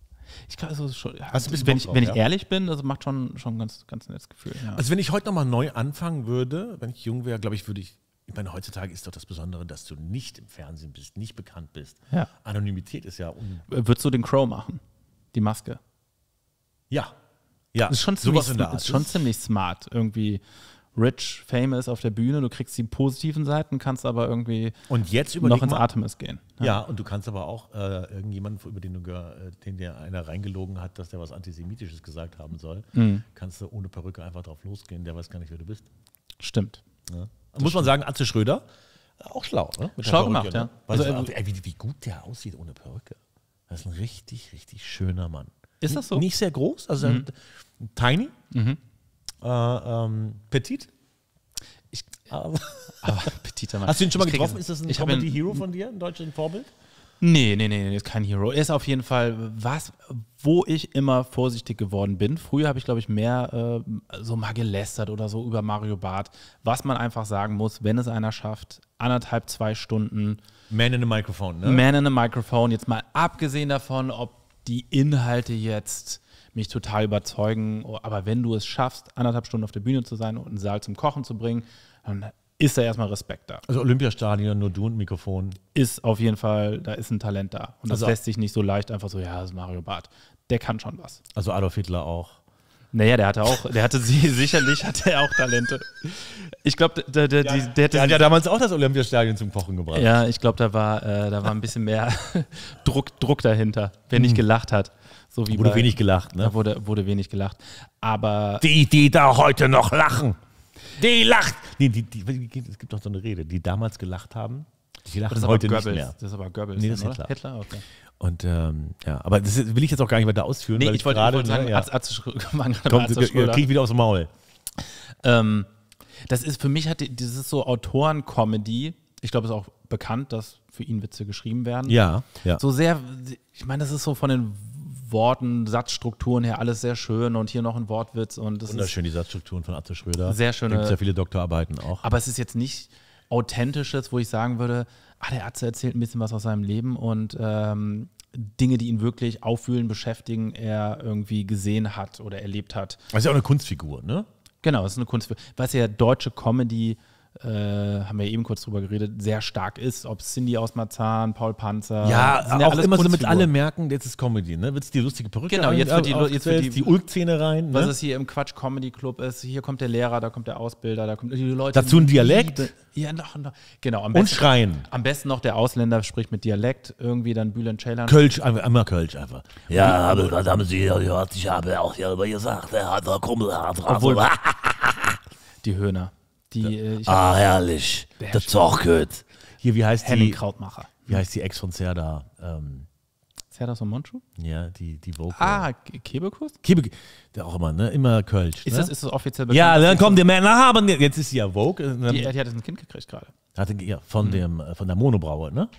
Ich glaube, also schon, also, wenn, ich, drauf, wenn ja? ich ehrlich bin, das macht schon, ein ganz, ganz nettes Gefühl. Ja. Also wenn ich heute nochmal neu anfangen würde, wenn ich jung wäre, glaube ich, würde ich, ich meine, heutzutage ist doch das Besondere, dass du nicht im Fernsehen bist, nicht bekannt bist. Ja. Anonymität ist ja Würdest du den Crow machen? Die Maske? Ja. Ja, das ist schon ziemlich, ist schon ziemlich smart irgendwie rich, famous auf der Bühne. Du kriegst die positiven Seiten, kannst aber irgendwie und jetzt noch ins mal, Artemis gehen. Ja. ja. und du kannst aber auch äh, irgendjemanden, über den, du, äh, den dir einer reingelogen hat, dass der was Antisemitisches gesagt haben soll, mhm. kannst du ohne Perücke einfach drauf losgehen. Der weiß gar nicht, wer du bist. Stimmt. Ja. Muss stimmt. man sagen, Atze Schröder, auch schlau. Ne? Mit schlau gemacht, ne? ja. Also, also, wie, wie gut der aussieht ohne Perücke. Das ist ein richtig, richtig schöner Mann. Ist das so? Nicht sehr groß, also mhm. tiny, mhm. Äh, ähm, petit. Ich, aber, aber petiter Mann. Hast du ihn schon mal getroffen? Ist das ein Comedy-Hero von dir, ein deutsches Vorbild? Nee, nee, nee, nee, ist kein Hero. ist auf jeden Fall was, wo ich immer vorsichtig geworden bin. Früher habe ich, glaube ich, mehr äh, so mal gelästert oder so über Mario Barth. Was man einfach sagen muss, wenn es einer schafft, anderthalb, zwei Stunden. Man in a Microphone, ne? Man in a Microphone. Jetzt mal abgesehen davon, ob die Inhalte jetzt mich total überzeugen. Oh, aber wenn du es schaffst, anderthalb Stunden auf der Bühne zu sein und einen Saal zum Kochen zu bringen, dann ist da erstmal Respekt da. Also Olympiastadion, nur du und Mikrofon. Ist auf jeden Fall, da ist ein Talent da. Und das also lässt sich nicht so leicht einfach so, ja, das ist Mario Barth. Der kann schon was. Also Adolf Hitler auch. Naja, der hatte auch, der hatte sie, sicherlich hatte er auch Talente. Ich glaube, der, der, ja, die, der, der hat ja damals auch das Olympiastadion zum Kochen gebracht. Ja, ich glaube, da war, äh, da war ein bisschen mehr Druck, Druck dahinter, wer nicht hm. gelacht hat. So wie wurde bei, wenig gelacht, ne? Da wurde, wurde wenig gelacht. Aber. Die, die da heute noch lachen, die lacht! Nee, die, die, es gibt noch so eine Rede, die damals gelacht haben, die lachen aber heute Goebbels. nicht mehr. Das ist aber Goebbels. Nee, das dann, ist ja Hitler, okay. Und ähm, ja, aber das will ich jetzt auch gar nicht weiter ausführen. Nee, ich wollte gerade ne, sagen, ja. Arzt, Arzt, Kommt, krieg ich wieder aufs Maul. Ähm, das ist für mich hat das ist so Autoren-Comedy. Ich glaube, es ist auch bekannt, dass für ihn Witze geschrieben werden. Ja, ja. So sehr, ich meine, das ist so von den Worten, Satzstrukturen her alles sehr schön und hier noch ein Wortwitz und das Wunderschön, die Satzstrukturen von Atze Schröder. Sehr schön. schöne. Gibt es ja viele Doktorarbeiten auch. Aber es ist jetzt nicht Authentisches, wo ich sagen würde, ah, der Atze erzählt ein bisschen was aus seinem Leben und ähm, Dinge, die ihn wirklich auffühlen, beschäftigen, er irgendwie gesehen hat oder erlebt hat. Das ist ja auch eine Kunstfigur, ne? Genau, das ist eine Kunstfigur. Was ja deutsche Comedy äh, äh, haben wir eben kurz drüber geredet, sehr stark ist. Ob Cindy aus Marzahn, Paul Panzer. Ja, sind auch ja immer so mit alle merken, jetzt ist Comedy, ne? Wird es die lustige Perücke Genau, jetzt wird die, also die, die Ulk-Szene rein. Ne? Was es hier im Quatsch-Comedy-Club ist, hier kommt der Lehrer, da kommt der Ausbilder, da kommt die Leute. Dazu ein Dialekt? Liebe. Ja, noch, noch. Genau. Am besten, Und schreien. Am besten noch der Ausländer spricht mit Dialekt, irgendwie dann Bülent Ceylan. Kölsch, einmal Kölsch einfach. Ja, aber was haben Sie gehört? Ich habe auch darüber gesagt, der hat Kumpel, hat Obwohl, Die Höhner. Die, äh, ah, herrlich. Das ist auch gut. Hier, wie heißt Henning die? Krautmacher. Wie heißt die Ex von Serda? Ähm, Serda Somonchu? Ja, die, die Vocal. Ah, Kebekus? Kebek, der auch immer, ne? Immer Kölsch. Ist, ne? das, ist das offiziell bekannt? Ja, dann kommt der Mann nach, aber jetzt ist sie ja Vogue. Die, die hat jetzt ein Kind gekriegt gerade. ja, von, mhm. dem, äh, von der Monobraue, ne?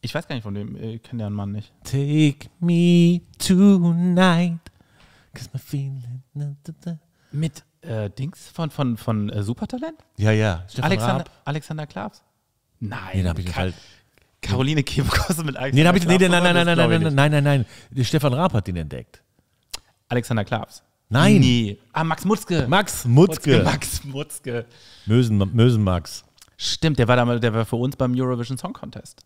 Ich weiß gar nicht von dem, äh, ich kenne den Mann nicht. Take me tonight, cause my feeling... Mit äh, Dings von, von, von äh, Supertalent? Ja, ja. Stefan Alexander, Raab. Alexander Klaps? Nein. Nee, da habe ich Ka Caroline Kebekus mit Alexander nee, da hab ich, nee, nein, nein, nein, nein, nein, nein, nein, nein, nein. Stefan Raab hat ihn entdeckt. Alexander Klaps. Nein. Nee. Ah, Max Mutzke. Max Mutzke. Mutzke Max Mutzke. Mösen, Mösen Max. Stimmt, der war, damals, der war für uns beim Eurovision Song Contest.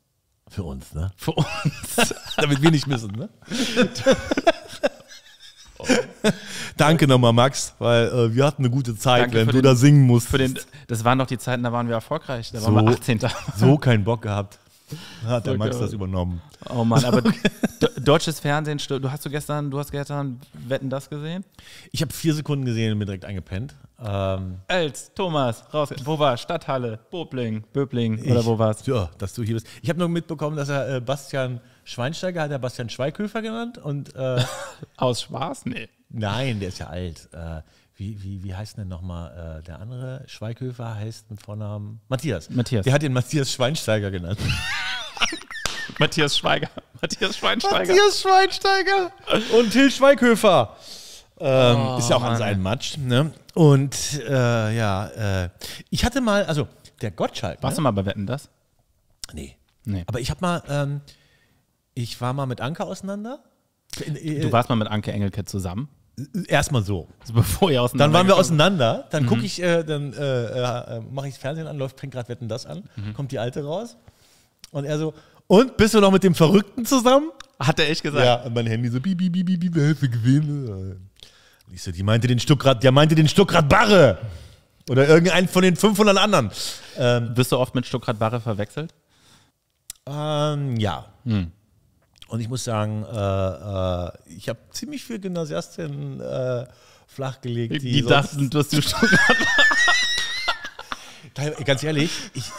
Für uns, ne? Für uns. Damit wir nicht müssen, ne? Danke nochmal, Max, weil äh, wir hatten eine gute Zeit, Danke wenn du den, da singen musst. das waren doch die Zeiten, da waren wir erfolgreich. Da so, waren wir 18. so keinen Bock gehabt. Da Hat der Max das übernommen. Oh Mann, aber deutsches Fernsehen, du hast du gestern, du hast gestern Wetten das gesehen? Ich habe vier Sekunden gesehen und mir direkt eingepennt. Ähm, Els, Thomas, raus, wo war Stadthalle, Bobling, Böbling ich, oder wo war's? Ja, dass du hier bist. Ich habe nur mitbekommen, dass er äh, Bastian Schweinsteiger hat er Bastian Schweighöfer genannt und äh, aus Spaß? Nee. Nein, der ist ja alt. Äh, wie, wie, wie heißt denn nochmal äh, der andere? Schweighöfer heißt mit Vornamen Matthias. Matthias. Der hat ihn Matthias Schweinsteiger genannt. Matthias Schweiger. Matthias Schweinsteiger. Matthias Schweinsteiger und Till Schweighöfer. Ähm, oh, ist ja auch Mann. an seinem Matsch. Ne? Und äh, ja, äh, ich hatte mal, also der Gottschalk. Ne? Warst ne? du mal bei Wetten das? Nee. nee. Aber ich habe mal, ähm, ich war mal mit Anke auseinander. Äh, du warst mal mit Anke Engelke zusammen? Äh, erstmal so. Also bevor ihr auseinander Dann waren wir auseinander. Dann mhm. gucke ich, äh, dann äh, mache ich das Fernsehen an, läuft, fängt gerade Wetten das an, mhm. kommt die Alte raus. Und er so, und bist du noch mit dem Verrückten zusammen? Hat er echt gesagt? Ja, und mein Handy so, bi, bi, bi, bi, bi, gewinnen. Siehst du, die meinte den Stuttgart, der meinte den Stuckrad Barre. Oder irgendeinen von den 500 anderen. Ähm, Wirst du oft mit Stuttgart Barre verwechselt? Ähm, ja. Hm. Und ich muss sagen, äh, äh, ich habe ziemlich viele Gymnasiastinnen äh, flachgelegt. Die, die dachten, hast du Stuttgart Ganz ehrlich, ich,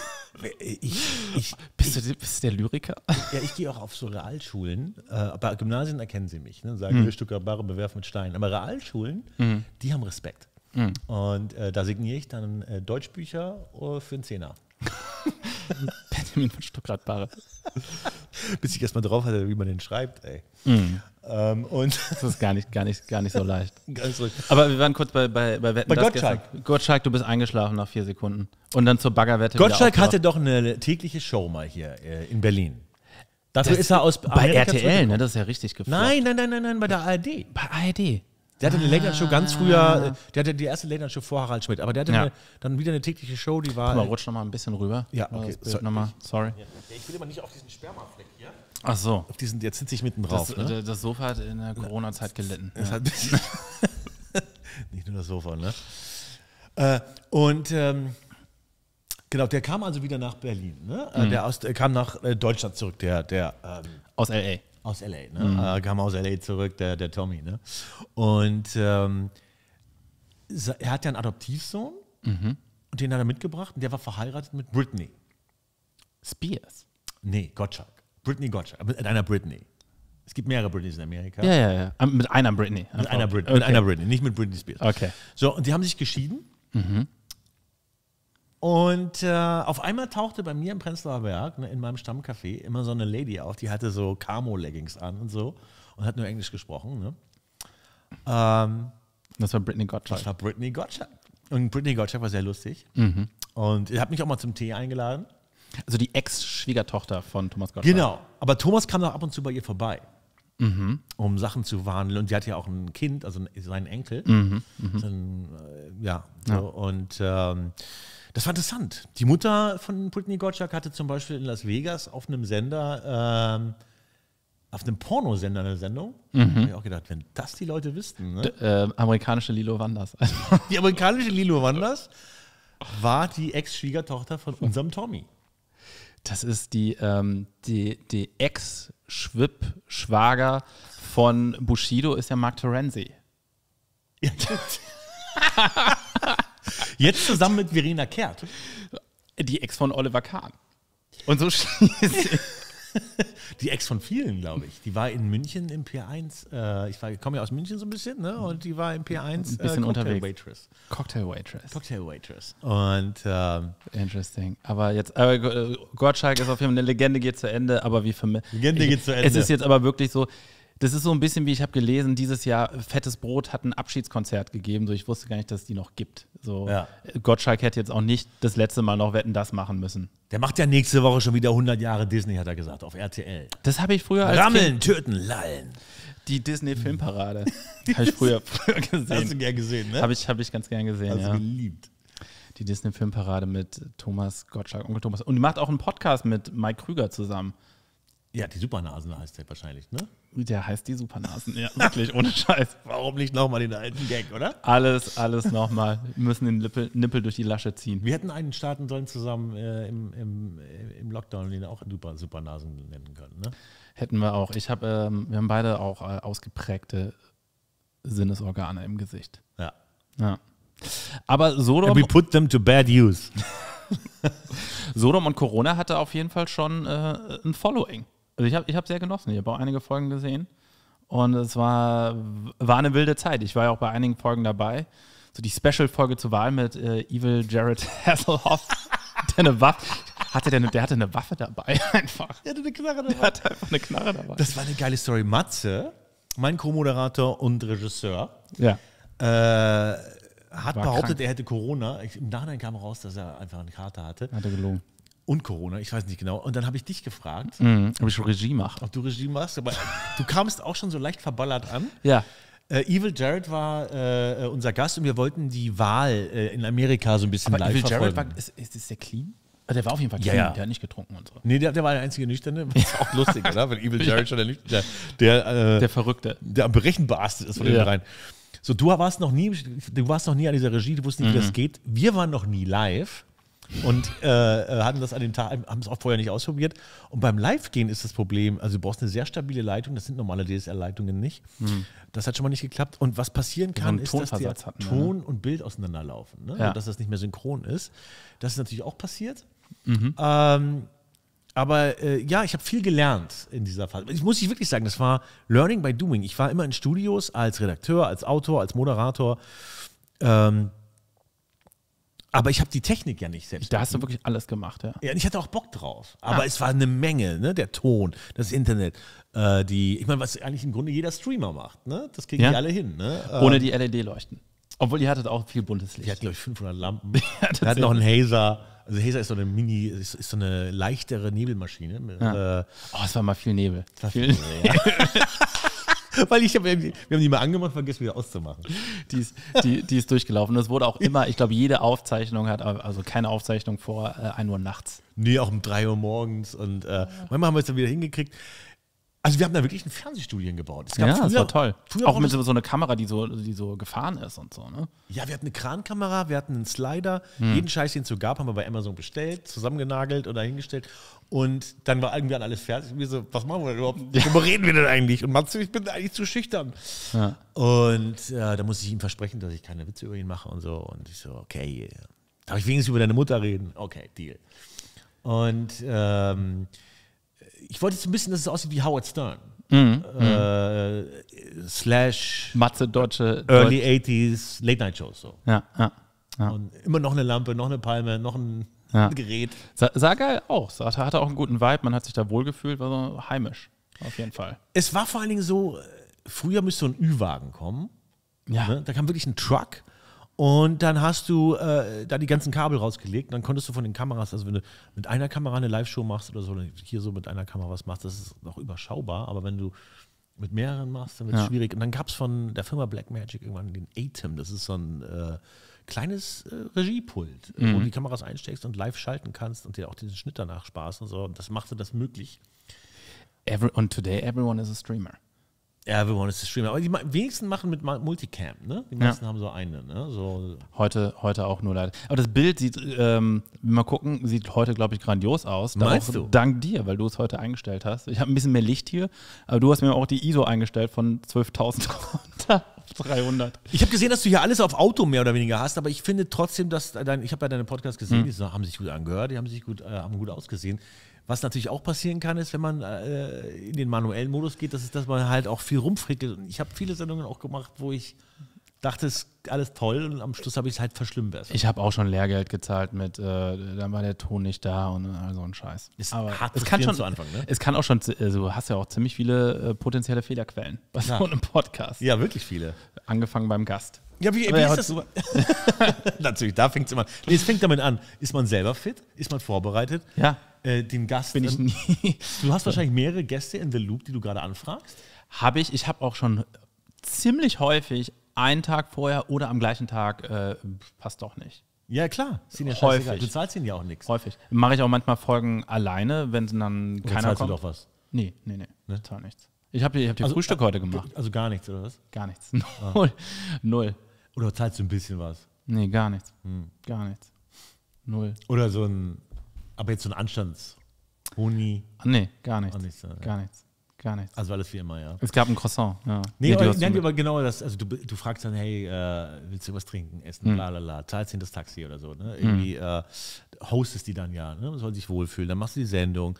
ich, ich, bist, du, bist du der Lyriker? Ja, ich gehe auch auf so Realschulen. Äh, aber Gymnasien erkennen sie mich. Ne? Sagen, wir hm. Stuttgart Barre bewerfen mit Steinen. Aber Realschulen, mhm. die haben Respekt. Mhm. Und äh, da signiere ich dann äh, Deutschbücher äh, für einen Zehner. Benjamin von Stuckrad-Barre. Bis ich erstmal drauf hatte, wie man den schreibt, ey. Mm. Ähm, und das ist gar nicht, gar nicht, gar nicht so leicht. Aber wir waren kurz bei, bei, bei Wetten. Bei Gottschalk. Gestern. Gottschalk, du bist eingeschlafen nach vier Sekunden. Und dann zur Baggerwette. Gottschalk hatte doch eine tägliche Show mal hier äh, in Berlin. Dafür das ist er aus Amerika Bei RTL, ne? Das ist ja richtig gefragt. Nein, nein, nein, nein, nein, bei der ARD. Bei ARD. Der hatte ah. eine Late Night Show ganz früher, ah. äh, der hatte die erste Late Night Show vor Harald Schmidt, aber der hatte ja. eine, dann wieder eine tägliche Show, die war. Guck mal, äh, rutsch nochmal ein bisschen rüber. Ja, äh, okay. So, nochmal. Sorry. Ich will immer nicht auf diesen Spermafleck hier. Ach so. Auf diesen, jetzt sitze ich mitten drauf. Das, ne? das, Sofa hat in der Corona-Zeit gelitten. Ja. nicht nur das Sofa, ne? Äh, und. Ähm, Genau, der kam also wieder nach Berlin. Ne? Mhm. Der, aus, kam nach Deutschland zurück, der. der ähm, aus L.A. Aus LA, ne? Mhm. Er ah, kam aus LA zurück, der, der Tommy, ne? Und ähm, er hat ja einen Adoptivsohn mhm. und den hat er mitgebracht und der war verheiratet mit Britney. Spears? Nee, Gottschalk. Britney Gottschalk, mit einer Britney. Es gibt mehrere Britneys in Amerika. Ja, ja, ja. Ah, mit einer Britney. Mit einer Britney, okay. mit einer Britney, nicht mit Britney Spears. Okay. So, und die haben sich geschieden. Mhm. Und äh, auf einmal tauchte bei mir im Prenzlauer Berg, ne, in meinem Stammcafé, immer so eine Lady auf, die hatte so Camo-Leggings an und so und hat nur Englisch gesprochen. Ne? Ähm, das war Britney Gottschalk. Das war Britney Gottschalk. Und Britney Gottschalk war sehr lustig. Mhm. Und ihr habt mich auch mal zum Tee eingeladen. Also die Ex-Schwiegertochter von Thomas Gottschalk. Genau, aber Thomas kam noch ab und zu bei ihr vorbei. Mhm. um Sachen zu wandeln. Und sie hat ja auch ein Kind, also seinen Enkel. Mhm. Mhm. So ein, äh, ja, so. ja, Und ähm, das war interessant. Die Mutter von Putney Gottschalk hatte zum Beispiel in Las Vegas auf einem Sender, ähm, auf einem Pornosender eine Sendung. Mhm. habe ich auch gedacht, wenn das die Leute wüssten. Ne? Äh, amerikanische Lilo Wanders. die amerikanische Lilo Wanders war die Ex-Schwiegertochter von unserem Tommy. Das ist die, ähm, die, die Ex-Schwib-Schwager von Bushido, ist ja Mark Terenzi. Ja. Jetzt zusammen mit Verena Kehrt. Die Ex von Oliver Kahn. Und so schließlich. Die Ex von vielen, glaube ich. Die war in München im P1. Äh, ich, komme ja aus München so ein bisschen, ne? Und die war im P1 ein äh, bisschen äh, unterwegs. Waitress. Cocktail Waitress. Cocktail Waitress. Und ähm, interesting. Aber jetzt, aber äh, Gottschalk ist auf jeden Fall eine Legende geht zu Ende, aber wie für mich. Legende geht zu Ende. Es ist jetzt aber wirklich so, das ist so ein bisschen wie ich habe gelesen, dieses Jahr Fettes Brot hat ein Abschiedskonzert gegeben, so ich wusste gar nicht, dass es die noch gibt. So ja. Gottschalk hätte jetzt auch nicht das letzte Mal noch Wetten das machen müssen. Der macht ja nächste Woche schon wieder 100 Jahre Disney, hat er gesagt, auf RTL. Das habe ich früher als Rammeln, kind töten, lallen. Die Disney Filmparade habe ich früher, früher gesehen. Hast du gern gesehen, ne? Habe ich, hab ich ganz gern gesehen, Hast ja. du geliebt die Disney-Filmparade mit Thomas Gottschalk, Onkel Thomas. Und die macht auch einen Podcast mit Mike Krüger zusammen. Ja, die Supernasen heißt der wahrscheinlich, ne? Der heißt die Supernasen. Ja, wirklich, ohne Scheiß. Warum nicht nochmal den alten Gag, oder? Alles, alles nochmal. Wir müssen den Lippel, Nippel durch die Lasche ziehen. Wir hätten einen starten sollen zusammen äh, im, im, äh, im Lockdown, den auch Super, Supernasen nennen können, ne? Hätten wir auch. Ich habe, ähm, wir haben beide auch äh, ausgeprägte Sinnesorgane im Gesicht. Ja. Ja. Aber Sodom. And we put them to bad use. Sodom und Corona hatte auf jeden Fall schon äh, ein Following. Also ich habe ich hab sehr genossen. Ich habe auch einige Folgen gesehen. Und es war, war eine wilde Zeit. Ich war ja auch bei einigen Folgen dabei. So die Special-Folge zur Wahl mit äh, Evil Jared Hasselhoff, der eine Waffe. Hatte der, eine, der hatte eine Waffe dabei einfach. Der hatte eine Knarre dabei. Der hatte einfach eine Knarre dabei. Das war eine geile Story. Matze, mein Co-Moderator und Regisseur, ja. äh, hat war behauptet, krank. er hätte Corona. Im Nachhinein kam raus, dass er einfach eine Karte hatte. Hat er gelogen und Corona, ich weiß nicht genau. Und dann habe ich dich gefragt, mhm, ob ich Regie mache. Ob du Regie machst, aber du kamst auch schon so leicht verballert an. Ja. Äh, Evil Jared war äh, unser Gast und wir wollten die Wahl äh, in Amerika so ein bisschen aber live Evil verfolgen. Jared war, ist, ist, ist der clean? Ah, der war auf jeden Fall clean, ja, ja. der hat nicht getrunken und so. Nee, der, der war der einzige Nüchterne. Ist auch lustig, oder? Wenn Evil Jared schon der Nüchterne, der, der, äh, der Verrückte. Der am berechenbarste ist von den ja. dreien. So, du warst noch nie, du warst noch nie an dieser Regie, du wusstest nicht, mhm. wie das geht. Wir waren noch nie live und äh, äh, hatten das an dem Tag, haben es auch vorher nicht ausprobiert. Und beim Live-Gehen ist das Problem, also du brauchst eine sehr stabile Leitung, das sind normale DSL-Leitungen nicht. Mhm. Das hat schon mal nicht geklappt. Und was passieren also kann, ist, dass der hatten, Ton ne? und Bild auseinanderlaufen, ne? ja. dass das nicht mehr synchron ist. Das ist natürlich auch passiert. Mhm. Ähm, aber äh, ja, ich habe viel gelernt in dieser Phase. Ich muss ich wirklich sagen, das war Learning by Doing. Ich war immer in Studios als Redakteur, als Autor, als Moderator. Ähm, aber ich habe die Technik ja nicht selbst. Da hast du wirklich alles gemacht, ja. Ja, ich hatte auch Bock drauf. Ah. Aber ah. es war eine Menge, ne? Der Ton, das Internet, äh, die, ich meine, was eigentlich im Grunde jeder Streamer macht, ne? Das kriegen ja. die alle hin, ne? Ähm, Ohne die LED-Leuchten. Obwohl, die hattet auch viel buntes Licht. Die hatten, glaube ich, 500 Lampen. ja, die noch einen Hazer. Also Hazer ist so eine Mini, ist, ist so eine leichtere Nebelmaschine. Ja. Äh, oh, es war mal viel Nebel. Viel Nebel ja. Weil ich hab, wir haben die mal angemacht, vergessen wieder auszumachen. Die ist, die, die ist durchgelaufen. Das wurde auch immer, ich glaube, jede Aufzeichnung hat, also keine Aufzeichnung vor äh, 1 Uhr nachts. Nee, auch um 3 Uhr morgens. Und äh, manchmal haben wir es dann wieder hingekriegt. Also wir haben da wirklich ein Fernsehstudien gebaut. Das, gab ja, früher, das war toll. auch mit so, so einer Kamera, die so, die so gefahren ist und so. Ne? Ja, wir hatten eine Krankamera, wir hatten einen Slider. Hm. Jeden Scheiß, den es so gab, haben wir bei Amazon bestellt, zusammengenagelt oder hingestellt. Und dann war irgendwann alles fertig. Und wir so, was machen wir denn überhaupt? Worüber reden wir denn eigentlich? Und Matze, ich bin eigentlich zu schüchtern. Ja. Und äh, da musste ich ihm versprechen, dass ich keine Witze über ihn mache und so. Und ich so, okay, äh, darf ich wenigstens über deine Mutter reden? Okay, Deal. Und ähm, ich wollte so ein bisschen, dass es aussieht wie Howard Stern. Mhm. Äh, mhm. slash Matze Deutsche Early Deutsch. 80s Late Night Shows so. Ja, ja, ja. Und immer noch eine Lampe, noch eine Palme, noch ein ja. Gerät. Sah, sah geil auch. Sah, hatte auch einen guten Vibe, man hat sich da wohlgefühlt, war so heimisch. Auf jeden Fall. Es war vor allen Dingen so, äh, früher müsste so ein Ü-Wagen kommen. Ja. Ne? Da kam wirklich ein Truck und dann hast du äh, da die ganzen Kabel rausgelegt. dann konntest du von den Kameras, also wenn du mit einer Kamera eine Live-Show machst oder so, hier so mit einer Kamera was machst, das ist noch überschaubar. Aber wenn du mit mehreren machst, dann wird es ja. schwierig. Und dann gab es von der Firma Blackmagic irgendwann den Atem. Das ist so ein äh, kleines äh, Regiepult, äh, mhm. wo du die Kameras einsteckst und live schalten kannst und dir auch diesen Schnitt danach Spaß und so. Und das machte das möglich. Every, und today everyone is a streamer. Everyone is a streamer. Aber die wenigsten machen mit Multicam, ne? Die meisten ja. haben so eine, ne? So. Heute, heute auch nur leider. Aber das Bild sieht, ähm, mal gucken, sieht heute, glaube ich, grandios aus. Darauf Meinst du? Dank dir, weil du es heute eingestellt hast. Ich habe ein bisschen mehr Licht hier, aber du hast mir auch die ISO eingestellt von 12.000 runter. 300. Ich habe gesehen, dass du hier alles auf Auto mehr oder weniger hast, aber ich finde trotzdem, dass dein, ich habe ja deinen Podcast gesehen, mhm. die haben sich gut angehört, die haben sich gut, äh, haben gut ausgesehen. Was natürlich auch passieren kann, ist, wenn man äh, in den manuellen Modus geht, das ist, dass man halt auch viel rumfrickelt. Und ich habe viele Sendungen auch gemacht, wo ich dachte, es ist alles toll und am Schluss habe ich es halt verschlimmbessert. Ich habe auch schon Lehrgeld gezahlt mit, äh, dann war der Ton nicht da und all so ein Scheiß. Ist Aber hart es kann schon zu Anfang, ne? Es kann auch schon, also du hast ja auch ziemlich viele äh, potenzielle Fehlerquellen bei so einem Podcast. Ja, wirklich viele. Angefangen beim Gast. Ja, wie, wie ist das so? Natürlich, da fängt es immer an. Nee, es fängt damit an. Ist man selber fit? Ist man vorbereitet? Ja. Äh, den Gast. Bin ich ähm, nie. du hast wahrscheinlich mehrere Gäste in The Loop, die du gerade anfragst. Habe ich. Ich habe auch schon ziemlich häufig einen Tag vorher oder am gleichen Tag, äh, passt doch nicht. Ja, klar. Sind ja häufig. Du zahlst ihnen ja auch nichts. Häufig. Mache ich auch manchmal Folgen alleine, wenn sie dann Und keiner zahlst kommt. du doch was? Nee, nee, nee. Ne? Ich zahl nichts. Ich habe dir hab also, Frühstück äh, heute gemacht. Also gar nichts, oder was? Gar nichts. Null. Ah. Null. Oder zahlst du ein bisschen was? Nee, gar nichts. Hm. Gar nichts. Null. Oder so ein, aber jetzt so ein anstands -Honi. Ah, nee, gar nichts. Ah, nichts Gar nichts. Gar nichts. Also alles wie immer, ja. Es gab ein Croissant, ja. Nee, nee aber, nein, aber genau das, also du, du fragst dann, hey, äh, willst du was trinken, essen, hm. lalala, zahlst ihnen das Taxi oder so, ne? Irgendwie hm. äh, hostest die dann ja, ne? Man soll sich wohlfühlen, dann machst du die Sendung.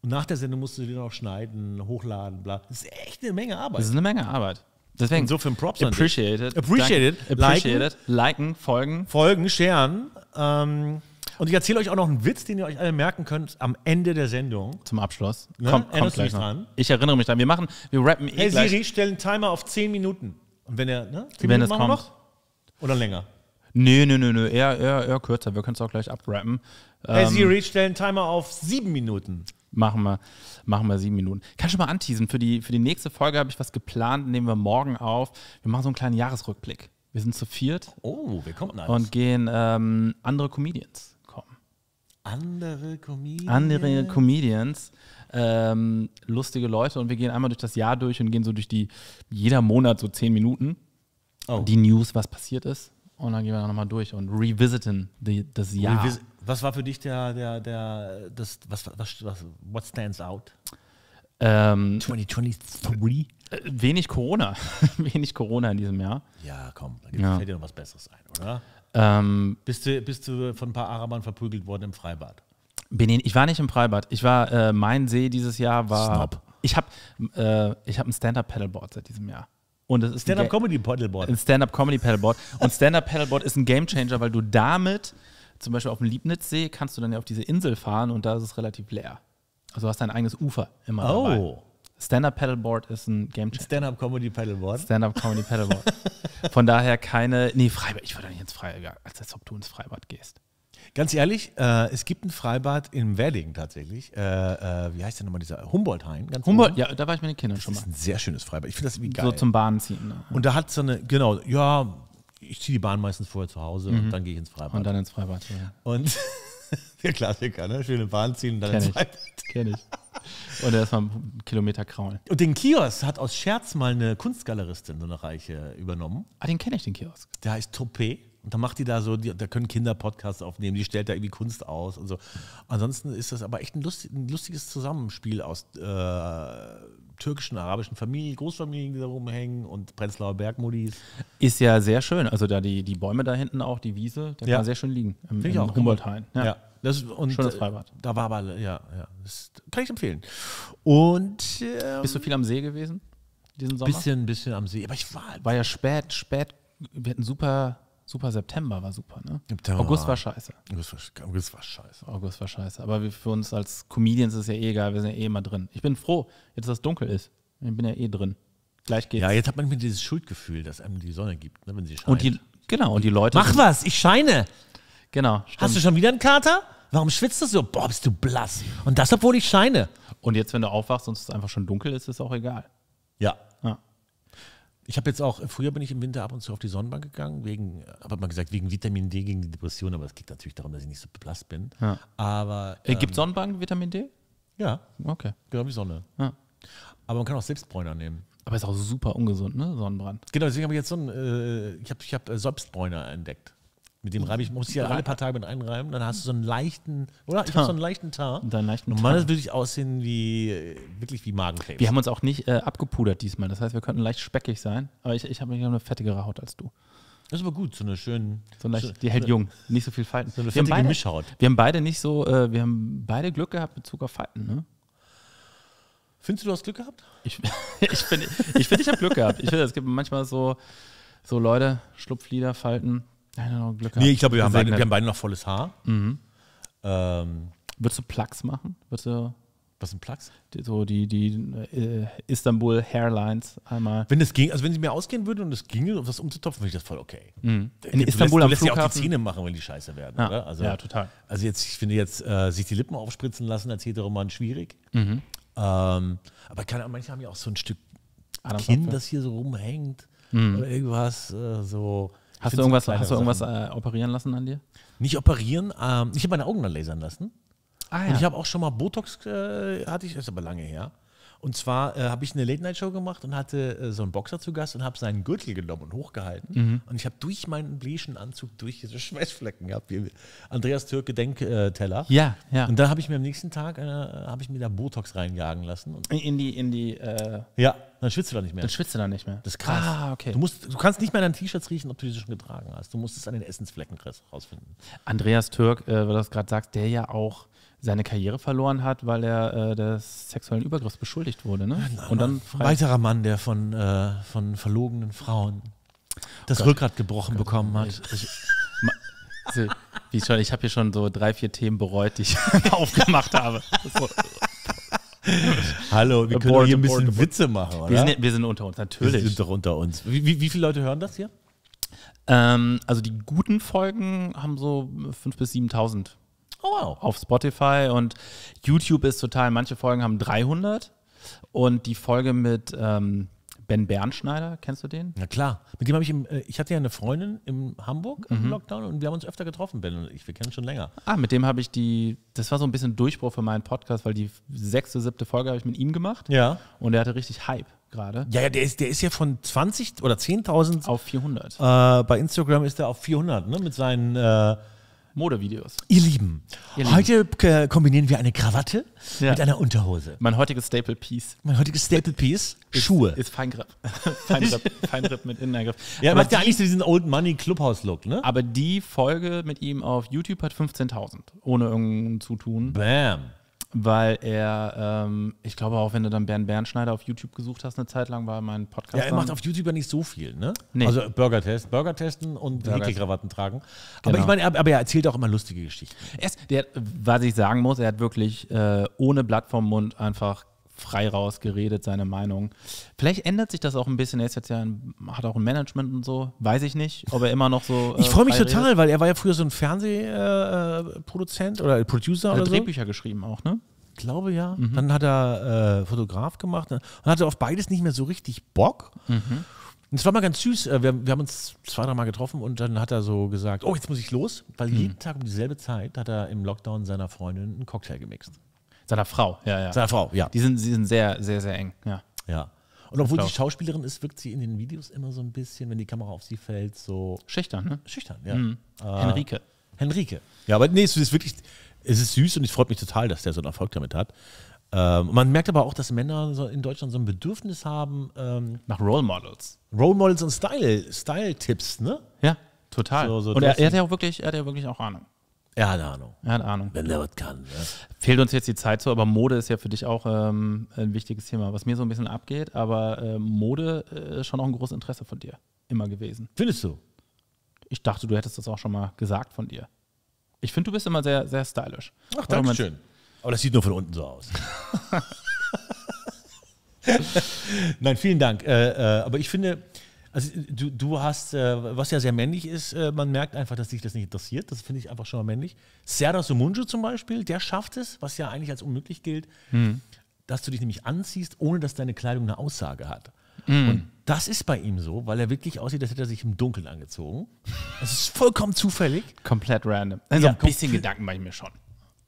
Und nach der Sendung musst du die noch schneiden, hochladen, bla. Das ist echt eine Menge Arbeit. Das ist eine Menge Arbeit. Deswegen. Insofern Props appreciated, an dich. Appreciated. Appreciated. Appreciated. Liken, liken folgen. Folgen, sharen. Ähm, und ich erzähle euch auch noch einen Witz, den ihr euch alle merken könnt am Ende der Sendung. Zum Abschluss. Ne? Komm, komm gleich dran. Ich erinnere mich dran. Wir machen, wir rappen eh Hey gleich. Siri, stell einen Timer auf 10 Minuten. Und wenn er, ne? 10 wenn Minuten es kommt. noch? Oder länger? Nee, nee, nee, nee. Eher, eher, eher kürzer. Wir können es auch gleich abrappen. Hey ähm, Siri, stell einen Timer auf 7 Minuten machen wir, machen wir sieben Minuten. Kann schon mal anteasen, für die, für die nächste Folge habe ich was geplant, nehmen wir morgen auf. Wir machen so einen kleinen Jahresrückblick. Wir sind zu viert. Oh, wir kommen nice. Und gehen ähm, andere Comedians kommen. Andere Comedians? Andere Comedians. Ähm, lustige Leute und wir gehen einmal durch das Jahr durch und gehen so durch die, jeder Monat so zehn Minuten, oh. die News, was passiert ist. Und dann gehen wir nochmal durch und revisiten die, das Jahr. Revis was war für dich der, der, der, das, was, was, was what stands out? Ähm, 2023? Äh, wenig Corona. wenig Corona in diesem Jahr. Ja, komm, da ja. fällt dir noch was Besseres ein, oder? Ähm, bist, du, bist du von ein paar Arabern verprügelt worden im Freibad? Benin, ich, war nicht im Freibad. Ich war, äh, mein See dieses Jahr war. Snob. Ich habe äh, hab ein Stand-Up-Paddleboard seit diesem Jahr. Und es ist Stand-up Comedy Paddleboard. Ein Stand-up Comedy Paddleboard. Und Stand-up Paddleboard ist ein Gamechanger, weil du damit zum Beispiel auf dem Liebnitzsee kannst du dann ja auf diese Insel fahren und da ist es relativ leer. Also du hast dein eigenes Ufer immer oh. dabei. Stand-up Paddleboard ist ein Game Changer. Stand-up Comedy Paddleboard. Stand-up Comedy Paddleboard. Von daher keine, nee, Freibad, ich würde nicht ins Freibad, als als ob du ins Freibad gehst. Ganz ehrlich, äh, es gibt ein Freibad in Wedding tatsächlich. Äh, äh, wie heißt denn nochmal dieser? Humboldt-Hain. Humboldt, oben. ja, da war ich mit den Kindern das schon mal. Das ist ein sehr schönes Freibad. Ich finde das wie geil. So zum Bahnziehen. Ne? Und da hat so eine, genau, ja, ich ziehe die Bahn meistens vorher zu Hause mhm. und dann gehe ich ins Freibad. Und dann ins Freibad, ja. Und der Klassiker, ne? Schöne Bahn ziehen und dann Kenn ins Freibad. Kenn ich. Oder erstmal einen Kilometer kraulen. Und den Kiosk hat aus Scherz mal eine Kunstgaleristin, so eine Reiche, übernommen. Ah, den kenne ich, den Kiosk. Der heißt Topé. Und da macht die da so, die, da können Kinder Podcasts aufnehmen, die stellt da irgendwie Kunst aus und so. Ansonsten ist das aber echt ein, lustig, ein lustiges Zusammenspiel aus äh, türkischen, arabischen Familien, Großfamilien, die da rumhängen und Prenzlauer Bergmodis. Ist ja sehr schön. Also da die, die Bäume da hinten auch, die Wiese, da ja. kann sehr schön liegen. Im, Finde ich im auch. Humboldthain. Ja. ja. Das, und Schönes äh, Freibad. Da war aber, ja, ja. Das kann ich empfehlen. Und. Ähm, Bist du viel am See gewesen? Diesen Sommer? Bisschen, bisschen am See. Aber ich war. War ja spät, spät. Wir hatten super Super September war super, ne? September. August war scheiße. August war, August war, scheiße. August war scheiße. Aber für uns als Comedians ist es ja eh egal, wir sind ja eh immer drin. Ich bin froh, jetzt dass es dunkel ist. Ich bin ja eh drin. Gleich geht's. Ja, jetzt hat man dieses Schuldgefühl, dass einem die Sonne gibt, ne, wenn sie scheint. Und die, genau, und die Leute. Mach was, ich scheine. Genau. Stimmt. Hast du schon wieder einen Kater? Warum schwitzt du so? Boah, bist du blass. Und das, obwohl ich scheine. Und jetzt, wenn du aufwachst und es einfach schon dunkel ist, ist es auch egal. Ja, ich habe jetzt auch, früher bin ich im Winter ab und zu auf die Sonnenbank gegangen, wegen, habe halt mal gesagt, wegen Vitamin D gegen die Depression, aber es geht natürlich darum, dass ich nicht so blass bin. Ja. Aber. Äh, ähm, Gibt Sonnenbank Vitamin D? Ja. Okay. Genau wie Sonne. Ja. Aber man kann auch Selbstbräuner nehmen. Aber ist auch super ungesund, ne? Sonnenbrand. Genau, deswegen habe ich jetzt so einen, äh, ich habe ich hab äh, Selbstbräuner entdeckt. Mit dem reibe ich, muss ich ja alle paar Tage mit einreiben, dann hast du so einen leichten, oder? Ich habe so einen leichten Tar. Und einen leichten Und meines würde ich aussehen wie, wirklich wie Magenkrebs. Wir haben uns auch nicht äh, abgepudert diesmal, das heißt, wir könnten leicht speckig sein, aber ich, ich habe eine fettigere Haut als du. Das ist aber gut, so eine schöne. So leicht, so, die hält so jung, nicht so viel Falten. So eine wir, haben beide, Mischhaut. wir haben beide nicht so, äh, wir haben beide Glück gehabt mit Bezug auf Falten, ne? Findest du, du hast Glück gehabt? Ich finde, ich, find, ich, ich, ich habe Glück gehabt. Ich finde, es gibt manchmal so, so Leute, Schlupflieder, Falten Nein, nein, Glück gehabt. Nee, ich glaube, wir, haben beide, wir haben beide noch volles Haar. Mhm. Ähm, Würdest du Plugs machen? Würdest du was sind Plugs? Die, so die, die äh, Istanbul Hairlines einmal. Wenn es ging, also wenn sie mir ausgehen würde und es ginge, um das umzutopfen, finde ich das voll okay. Mhm. In du Istanbul lässt, du lässt ja auch die Zähne machen, wenn die scheiße werden, ja. oder? Also, ja, total. Also jetzt, ich finde jetzt, äh, sich die Lippen aufspritzen lassen als Heteroman schwierig. Mhm. Ähm, aber kann, manche haben ja auch so ein Stück Kinn, das hier so rumhängt. Mhm. Oder irgendwas äh, so. Hast du irgendwas, hast du irgendwas äh, operieren lassen an dir? Nicht operieren, ähm, ich habe meine Augen dann lasern lassen. Ah, ja. Und ich habe auch schon mal Botox, äh, hatte ich, ist aber lange her. Und zwar äh, habe ich eine Late-Night-Show gemacht und hatte äh, so einen Boxer zu Gast und habe seinen Gürtel genommen und hochgehalten. Mhm. Und ich habe durch meinen bleichen Anzug durch diese Schweißflecken gehabt, wie Andreas Türk Gedenkteller. Ja, ja. Und dann habe ich mir am nächsten Tag, äh, habe ich mir da Botox reinjagen lassen. in die, in die, äh Ja, dann schwitzt du da nicht mehr. Dann schwitzt du da nicht mehr. Das ist krass. Ah, okay. Du, musst, du kannst nicht mehr deinen T-Shirts riechen, ob du diese schon getragen hast. Du musst es an den Essensflecken rausfinden. Andreas Türk, äh, weil du das gerade sagst, der ja auch seine Karriere verloren hat, weil er äh, des sexuellen Übergriffs beschuldigt wurde. Ne? und dann frei weiterer Mann, der von, äh, von verlogenen Frauen das Gott. Rückgrat gebrochen Gott. bekommen hat. Ich, ich, also, wie schon, ich habe hier schon so drei, vier Themen bereut, die ich aufgemacht habe. So. Hallo, wir können hier ein bisschen board, Witze machen, oder? Wir sind, wir sind, unter uns, natürlich. Wir sind doch unter uns. Wie, wie, wie viele Leute hören das hier? Ähm, also die guten Folgen haben so 5.000 bis 7.000 oh wow, auf Spotify und YouTube ist total, manche Folgen haben 300 und die Folge mit ähm, Ben Bernschneider, kennst du den? Na klar, mit dem habe ich, im, äh, ich hatte ja eine Freundin in Hamburg im mhm. Lockdown und wir haben uns öfter getroffen, Ben und ich, wir kennen schon länger. Ah, mit dem habe ich die, das war so ein bisschen Durchbruch für meinen Podcast, weil die sechste, siebte Folge habe ich mit ihm gemacht. Ja. Und er hatte richtig Hype gerade. Ja, ja, der ist, der ist ja von 20 oder 10.000 auf 400. Äh, bei Instagram ist er auf 400, ne, mit seinen... Äh, Modevideos. Ihr Lieben, Ihr Lieben. heute kombinieren wir eine Krawatte ja. mit einer Unterhose. Mein heutiges Staple Piece. Mein heutiges Staple Piece, ist, Schuhe. Ist Feingripp. Feingripp, Feingripp mit Innengriff. Ja, aber macht ja eigentlich so diesen Old Money Clubhouse Look, ne? Aber die Folge mit ihm auf YouTube hat 15.000, ohne irgendein Zutun. Bam weil er, ähm, ich glaube auch, wenn du dann Bernd Bernschneider auf YouTube gesucht hast, eine Zeit lang war mein Podcast. Ja, er macht auf YouTube ja nicht so viel, ne? Nee. Also Burger-Test, Burger testen und Häkelkrawatten tragen. Aber genau. ich meine, aber er erzählt auch immer lustige Geschichten. Er ist, der, was ich sagen muss, er hat wirklich äh, ohne Blatt vom Mund einfach frei rausgeredet, seine Meinung. Vielleicht ändert sich das auch ein bisschen. Er ist jetzt ja ein, hat auch ein Management und so. Weiß ich nicht, ob er immer noch so. Äh, ich freue mich total, redet. weil er war ja früher so ein Fernsehproduzent äh, äh oder Producer. Hat oder Drehbücher so. geschrieben auch, ne? Ich glaube ja. Mhm. Dann hat er äh, Fotograf gemacht und hatte auf beides nicht mehr so richtig Bock. Mhm. Und es war mal ganz süß. Äh, wir, wir haben uns zwei, drei Mal getroffen und dann hat er so gesagt: Oh, jetzt muss ich los, weil mhm. jeden Tag um dieselbe Zeit hat er im Lockdown seiner Freundin einen Cocktail gemixt. Seiner Frau, ja, ja. Seiner Frau, ja. Die sind, sie sind sehr, sehr, sehr eng, ja. Ja. Und obwohl sie Schauspielerin ist, wirkt sie in den Videos immer so ein bisschen, wenn die Kamera auf sie fällt, so. Schüchtern, ne? Schüchtern, ja. Mhm. Äh, Henrike. Henrike. Ja, aber nee, es ist wirklich, es ist süß und ich freut mich total, dass der so einen Erfolg damit hat. Ähm, man merkt aber auch, dass Männer so in Deutschland so ein Bedürfnis haben. Ähm, Nach Role Models. Role Models und Style-Tipps, Style ne? Ja, total. So, so und er, er, hat ja auch wirklich, er hat ja wirklich auch Ahnung. Er hat Ahnung. Er hat Ahnung. Wenn er was kann. Ne? Fehlt uns jetzt die Zeit so, aber Mode ist ja für dich auch ähm, ein wichtiges Thema, was mir so ein bisschen abgeht, aber äh, Mode äh, schon auch ein großes Interesse von dir immer gewesen. Findest du? Ich dachte, du hättest das auch schon mal gesagt von dir. Ich finde, du bist immer sehr, sehr stylisch. Ach, danke schön. Aber das sieht nur von unten so aus. Nein, vielen Dank. Äh, äh aber ich finde, also du, du hast, äh, was ja sehr männlich ist, äh, man merkt einfach, dass dich das nicht interessiert. Das finde ich einfach schon mal männlich. Serdar Sumunju zum Beispiel, der schafft es, was ja eigentlich als unmöglich gilt, mhm. dass du dich nämlich anziehst, ohne dass deine Kleidung eine Aussage hat. Mhm. Und das ist bei ihm so, weil er wirklich aussieht, als hätte er sich im Dunkeln angezogen. Das ist vollkommen zufällig. Komplett random. Also ja, ein bisschen Gedanken mache ich mir schon.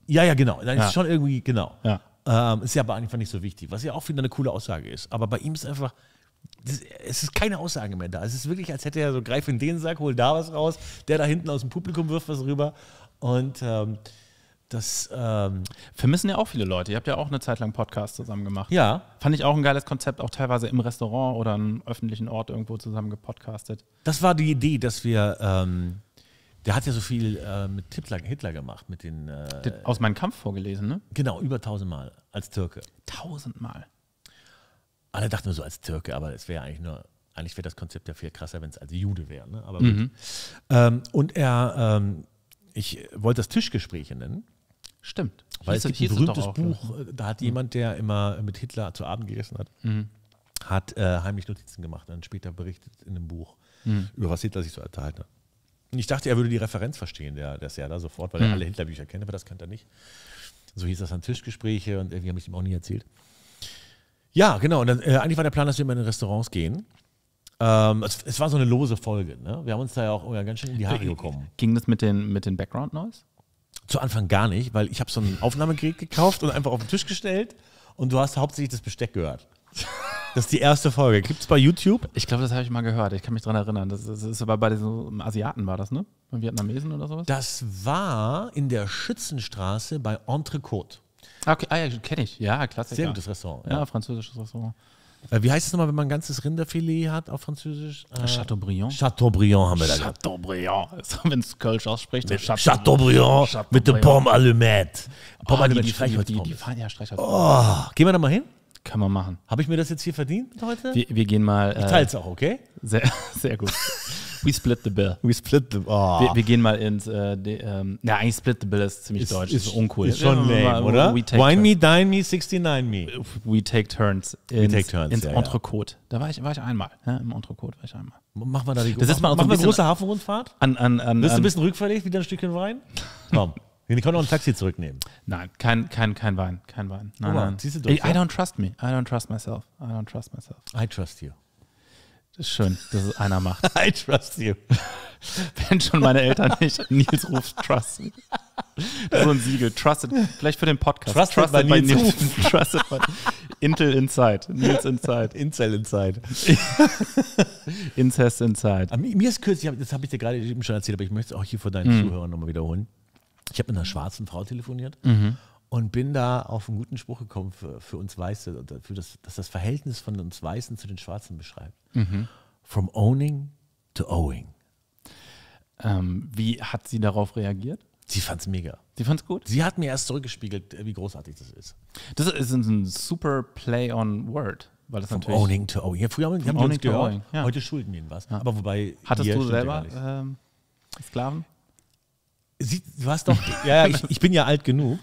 Ja, ja, genau. Dann ja. ist schon irgendwie, genau. Ja. Ähm, ist ja aber einfach nicht so wichtig, was ja auch wieder eine coole Aussage ist. Aber bei ihm ist einfach, das, es ist keine Aussage mehr da. Es ist wirklich, als hätte er so greif in den Sack, hol da was raus, der da hinten aus dem Publikum wirft was rüber. Und ähm, das ähm vermissen ja auch viele Leute. Ihr habt ja auch eine Zeit lang Podcasts zusammen gemacht. Ja. Fand ich auch ein geiles Konzept, auch teilweise im Restaurant oder an öffentlichen Ort irgendwo zusammen gepodcastet. Das war die Idee, dass wir ähm der hat ja so viel äh, mit Hitler, Hitler, gemacht, mit den. Äh, Aus meinem Kampf vorgelesen, ne? Genau, über tausendmal als Türke. Tausendmal. Alle dachten so als Türke, aber es wäre eigentlich nur, eigentlich wäre das Konzept ja viel krasser, wenn es als Jude wäre. Ne? Aber mhm. ähm, und er, ähm, ich wollte das Tischgespräche nennen. Stimmt. Weil hieß es gibt ein berühmtes auch, Buch, ne? da hat mhm. jemand, der immer mit Hitler zu Abend gegessen hat, mhm. hat äh, heimlich Notizen gemacht und dann später berichtet in einem Buch, mhm. über was Hitler sich so erteilt hat. Und ich dachte, er würde die Referenz verstehen, der, der da sofort, weil er mhm. alle Hitlerbücher kennt, aber das kannte er nicht. So hieß das dann Tischgespräche und irgendwie habe ich ihm auch nie erzählt. Ja, genau. Und dann, äh, eigentlich war der Plan, dass wir immer in Restaurants gehen. Ähm, es, es, war so eine lose Folge. Ne? Wir haben uns da ja auch oh ja, ganz schön in die Haare äh, gekommen. Ging das mit den, mit den Background-Noise? Zu Anfang gar nicht, weil ich habe so ein Aufnahmegerät gekauft und einfach auf den Tisch gestellt und du hast hauptsächlich das Besteck gehört. Das ist die erste Folge. Gibt es bei YouTube? Ich glaube, das habe ich mal gehört. Ich kann mich daran erinnern. Das, das ist aber bei diesen Asiaten war das, ne? Bei Vietnamesen oder sowas? Das war in der Schützenstraße bei Entrecote. Ah, okay, ah, ja, kenne ich. Ja, klassisch. Sehr gutes Restaurant. Ja, ja französisches Restaurant. Äh, wie heißt es nochmal, wenn man ein ganzes Rinderfilet hat auf Französisch? Äh, Chateaubriand. Chateaubriand haben wir da Chateaubriand. Also, wenn es Kölsch ausspricht. Chateaubriand, Chateaubriand, Chateaubriand, mit dem Pomme Allumette. Pomme oh, Allumette, die, die, die, die, die, die, die, die, die, die, die, die, die, die, können wir machen. Habe ich mir das jetzt hier verdient heute? Wir, wir gehen mal. Ich äh, teile es auch, okay? Sehr, sehr gut. We split the bill. We split the oh. wir, wir gehen mal ins. Äh, de, ähm, na, eigentlich split the bill ist ziemlich ist, deutsch. Ist, uncool. Ist schon ja, lame, oder? Wine me, dine me, 69 me. We take turns. Ins, we take turns. Ins ja, Entrecote. Ja. Da war ich, war ich einmal. Ja, Im Entrecote war ich einmal. Machen wir da die große Hafenrundfahrt? An, an, an, Wirst du ein bisschen rückfällig, wieder ein Stückchen Wein? Komm. Die können auch ein Taxi zurücknehmen. Nein, kein, kein, kein Wein, kein Wein. Nein, oh, nein. du durch, I, I, don't trust me. I don't trust myself. I don't trust myself. I trust you. Das ist schön, dass es einer macht. I trust you. Wenn schon meine Eltern nicht. Nils ruft Trust me. Das ist so ein Siegel. Trusted. Vielleicht für den Podcast. Trusted, Trusted by, by Nils. Nils. Trusted by Intel Inside. Nils Inside. Incel Inside. Incest Inside. Ah, mir ist kürzlich, das habe ich dir gerade eben schon erzählt, aber ich möchte es auch hier vor deinen mm. Zuhörern nochmal wiederholen. Ich habe mit einer schwarzen Frau telefoniert mhm. und bin da auf einen guten Spruch gekommen für, für uns Weiße, für das, dass das Verhältnis von uns Weißen zu den Schwarzen beschreibt. Mhm. From owning to owing. Ähm, wie hat sie darauf reagiert? Sie fand es mega. Sie fand es gut? Sie hat mir erst zurückgespiegelt, äh, wie großartig das ist. Das ist ein super Play on Word. Weil das From natürlich owning to owing. Ja, früher haben, haben wir uns gehört, owing, ja. heute schulden wir ihnen was. Ja. Aber wobei. Hattest du selber ähm, Sklaven? Sie, du hast doch, ja, ich, ich, bin ja alt genug.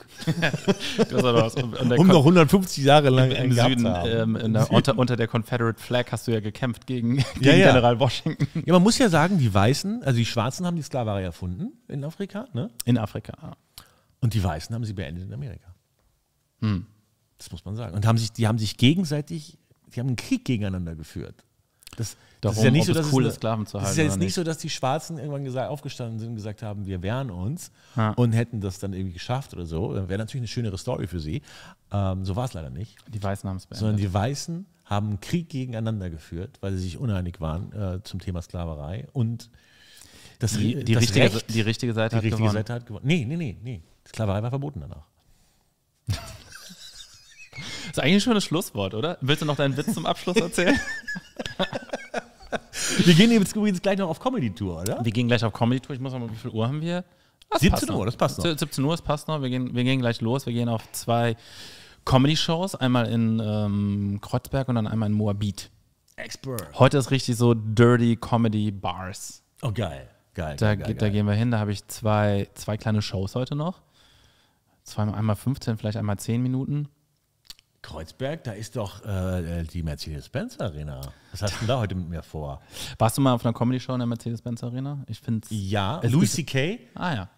was, um noch 150 Jahre lang im, im Süden, ähm, der, unter, unter, der Confederate Flag hast du ja gekämpft gegen, ja, ja. General Washington. Ja, man muss ja sagen, die Weißen, also die Schwarzen haben die Sklaverei erfunden in Afrika, ne? In Afrika, ja. Und die Weißen haben sie beendet in Amerika. Hm. Das muss man sagen. Und haben sich, die haben sich gegenseitig, die haben einen Krieg gegeneinander geführt. Das, darum, ist ja nicht so, dass cool ist, Sklaven zu halten. Es ist ja jetzt nicht, nicht so, dass die Schwarzen irgendwann gesagt, aufgestanden sind und gesagt haben, wir wehren uns ha. und hätten das dann irgendwie geschafft oder so. Wäre natürlich eine schönere Story für sie. Ähm, so war es leider nicht. Die Weißen haben es beendet. Sondern die Weißen haben Krieg gegeneinander geführt, weil sie sich uneinig waren äh, zum Thema Sklaverei und das, die, die das richtige, Recht, die richtige Seite die hat richtige gewonnen. Seite hat gewonnen. Nee, nee, nee, nee. Sklaverei war verboten danach. Das ist eigentlich ein schönes Schlusswort, oder? Willst du noch deinen Witz zum Abschluss erzählen? Wir gehen jetzt übrigens gleich noch auf Comedy-Tour, oder? Wir gehen gleich auf Comedy-Tour. Ich muss noch mal, wie viel Uhr haben wir? Das 17 Uhr, noch. das passt noch. 17 Uhr, das passt noch. Wir gehen, wir gehen gleich los. Wir gehen auf zwei Comedy-Shows. Einmal in ähm, Kreuzberg und dann einmal in Moabit. Expert. Heute ist richtig so Dirty Comedy Bars. Oh, geil. Geil, da, geil, geil, da gehen wir hin. Da habe ich zwei, zwei kleine Shows heute noch. Zweimal, einmal 15, vielleicht einmal 10 Minuten. Kreuzberg, da ist doch äh, äh die Mercedes-Benz Arena. Was hast du denn da heute mit mir vor? Warst du mal auf einer Comedy-Show in der Mercedes-Benz Arena? Ich finde Ja, Louis C.K. Ah ja.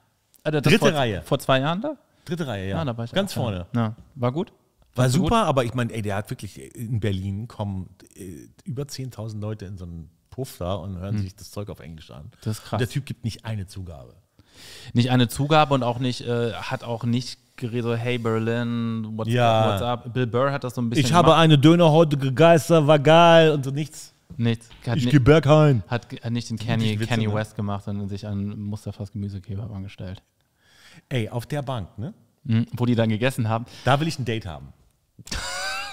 Also Dritte vor, Reihe. Vor zwei Jahren da? Dritte Reihe, ja. Ah, Ganz vorne. Ja. War gut? War, War super, gut? aber ich meine, ey, der hat wirklich äh, in Berlin kommen äh, über 10.000 Leute in so einen Puff da und hören hm. sich das Zeug auf Englisch an. Das ist krass. Und der Typ gibt nicht eine Zugabe. Nicht eine Zugabe und auch nicht, äh, hat auch nicht geredet, so, hey Berlin, what's, ja. what's, up? Bill Burr hat das so ein bisschen. Ich gemacht. habe eine Dönerhaut gegeistert, war geil und so nichts. Nichts. Hat ich ne, gehe Berghain. Hat, hat nicht den Kanye, Witze, Kanye ne? West gemacht, sondern sich an Mustafas Gemüsekebab angestellt. Ey, auf der Bank, ne? Mhm, wo die dann gegessen haben. Da will ich ein Date haben.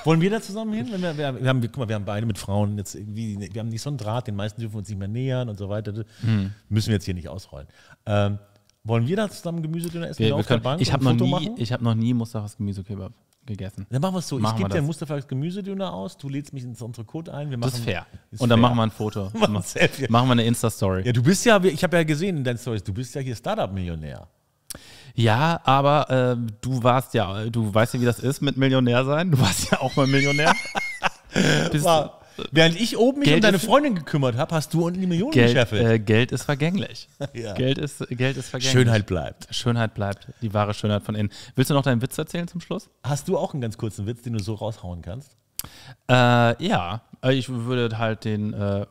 Wollen wir da zusammen hin? Wir, wir, wir, haben, guck mal, wir haben beide mit Frauen jetzt irgendwie, ne, wir haben nicht so einen Draht, den meisten dürfen wir uns nicht mehr nähern und so weiter. Mhm. Müssen wir jetzt hier nicht ausrollen. Ähm, wollen wir da zusammen Gemüsedöner essen? Wir, wir können, Bank ich habe noch, ich hab noch nie Mustafas Gemüsekebab gegessen. Dann machen wir es so. Machen ich gebe dir Mustafas Gemüsedöner aus, du lädst mich ins Code ein. Wir machen, das ist fair. Ist und dann machen wir ein Foto. machen, wir eine Insta-Story. Ja, du bist ja, ich habe ja gesehen in deinen Stories, du bist ja hier Startup-Millionär. Ja, aber äh, du warst ja, du weißt ja, wie das ist mit Millionär sein. Du warst ja auch mal Millionär. bist, war, Während ich oben mich Geld um deine Freundin gekümmert habe, hast du unten die Millionen Geld, Äh, Geld ist vergänglich. ja. Geld, ist, Geld ist vergänglich. Schönheit bleibt. Schönheit bleibt. Die wahre Schönheit von innen. Willst du noch deinen Witz erzählen zum Schluss? Hast du auch einen ganz kurzen Witz, den du so raushauen kannst? Äh, ja, äh, ich würde halt den äh,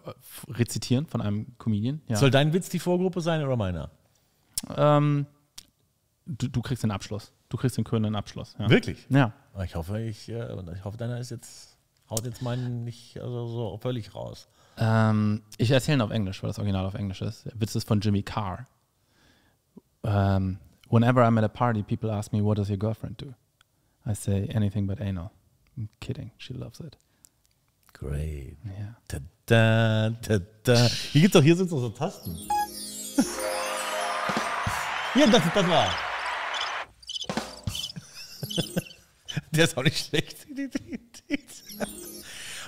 rezitieren von einem Comedian. Ja. Soll dein Witz die Vorgruppe sein oder meiner? Ähm, du, du kriegst den Abschluss. Du kriegst den krönenden Abschluss. Ja. Wirklich? Ja. Ah, ich hoffe, ich, äh, ich hoffe, deiner ist jetzt Haut jetzt meinen nicht also so völlig raus. Ähm, ich erzähle ihn auf Englisch, weil das Original auf Englisch ist. Der Witz ist von Jimmy Carr. Um, ähm, whenever I'm at a party, people ask me, what does your girlfriend do? I say, anything but anal. I'm kidding. She loves it. Great. Yeah. Tada, tada. Hier, gibt's doch, hier sind so Tasten. hier, das, das war. Der ist auch nicht schlecht.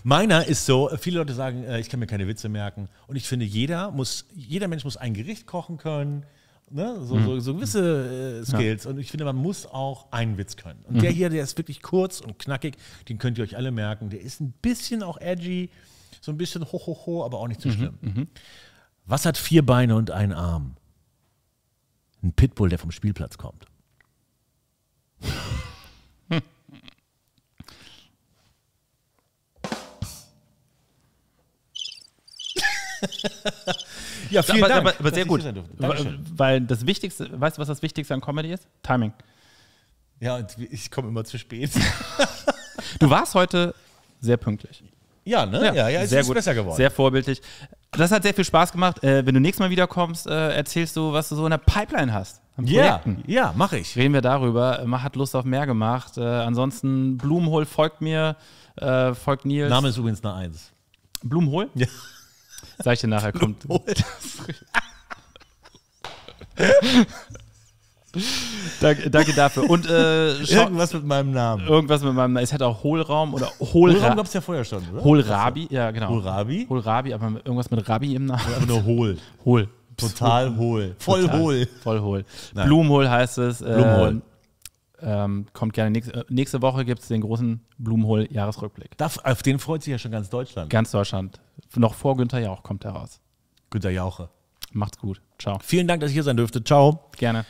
Meiner ist so, viele Leute sagen, äh, ich kann mir keine Witze merken. Und ich finde, jeder muss, jeder Mensch muss ein Gericht kochen können. Ne? So, mhm. so, so, gewisse äh, Skills. Ja. Und ich finde, man muss auch einen Witz können. Und mhm. der hier, der ist wirklich kurz und knackig, den könnt ihr euch alle merken. Der ist ein bisschen auch edgy, so ein bisschen hohoho, ho, ho, aber auch nicht zu so mhm, schlimm. Mhm. Was hat vier Beine und einen Arm? Ein Pitbull, der vom Spielplatz kommt. ja, vielen aber, Dank. Aber, aber sehr gut. Weil das Wichtigste, weißt du, was das Wichtigste an Comedy ist? Timing. Ja, ich komme immer zu spät. du warst heute sehr pünktlich. Ja, ne? Ja, ja, ja sehr ist gut. besser geworden. Sehr vorbildlich. Das hat sehr viel Spaß gemacht. Äh, wenn du nächstes Mal wiederkommst, äh, erzählst du, was du so in der Pipeline hast. Ja, Projekten. ja, mache ich. Reden wir darüber. Man hat Lust auf mehr gemacht. Äh, ansonsten, Blumenhol folgt mir, äh, folgt Nils. Name ist übrigens eine Eins. Blumenhol? Ja. Sag ich dir nachher, kommt. danke, danke, dafür. Und äh, irgendwas mit meinem Namen. Irgendwas mit meinem Namen. Es hätte auch Hohlraum oder Hohlra Hohlraum gab es ja vorher schon, oder? Hohlrabi, ja genau. Hohlrabi? Hohlrabi, aber irgendwas mit Rabi im Namen. Ja, aber nur Hohl. Hohl. Total hohl. Voll Total. hohl. Voll hohl. Blumenhohl heißt es. Äh, Blumenhohl. Ähm, ähm, kommt gerne nächste, äh, nächste Woche gibt es den großen Blumenhol-Jahresrückblick. Auf den freut sich ja schon ganz Deutschland. Ganz Deutschland. Noch vor Günther Jauch kommt er raus. Günther Jauche. Macht's gut. Ciao. Vielen Dank, dass ich hier sein dürfte. Ciao. Gerne.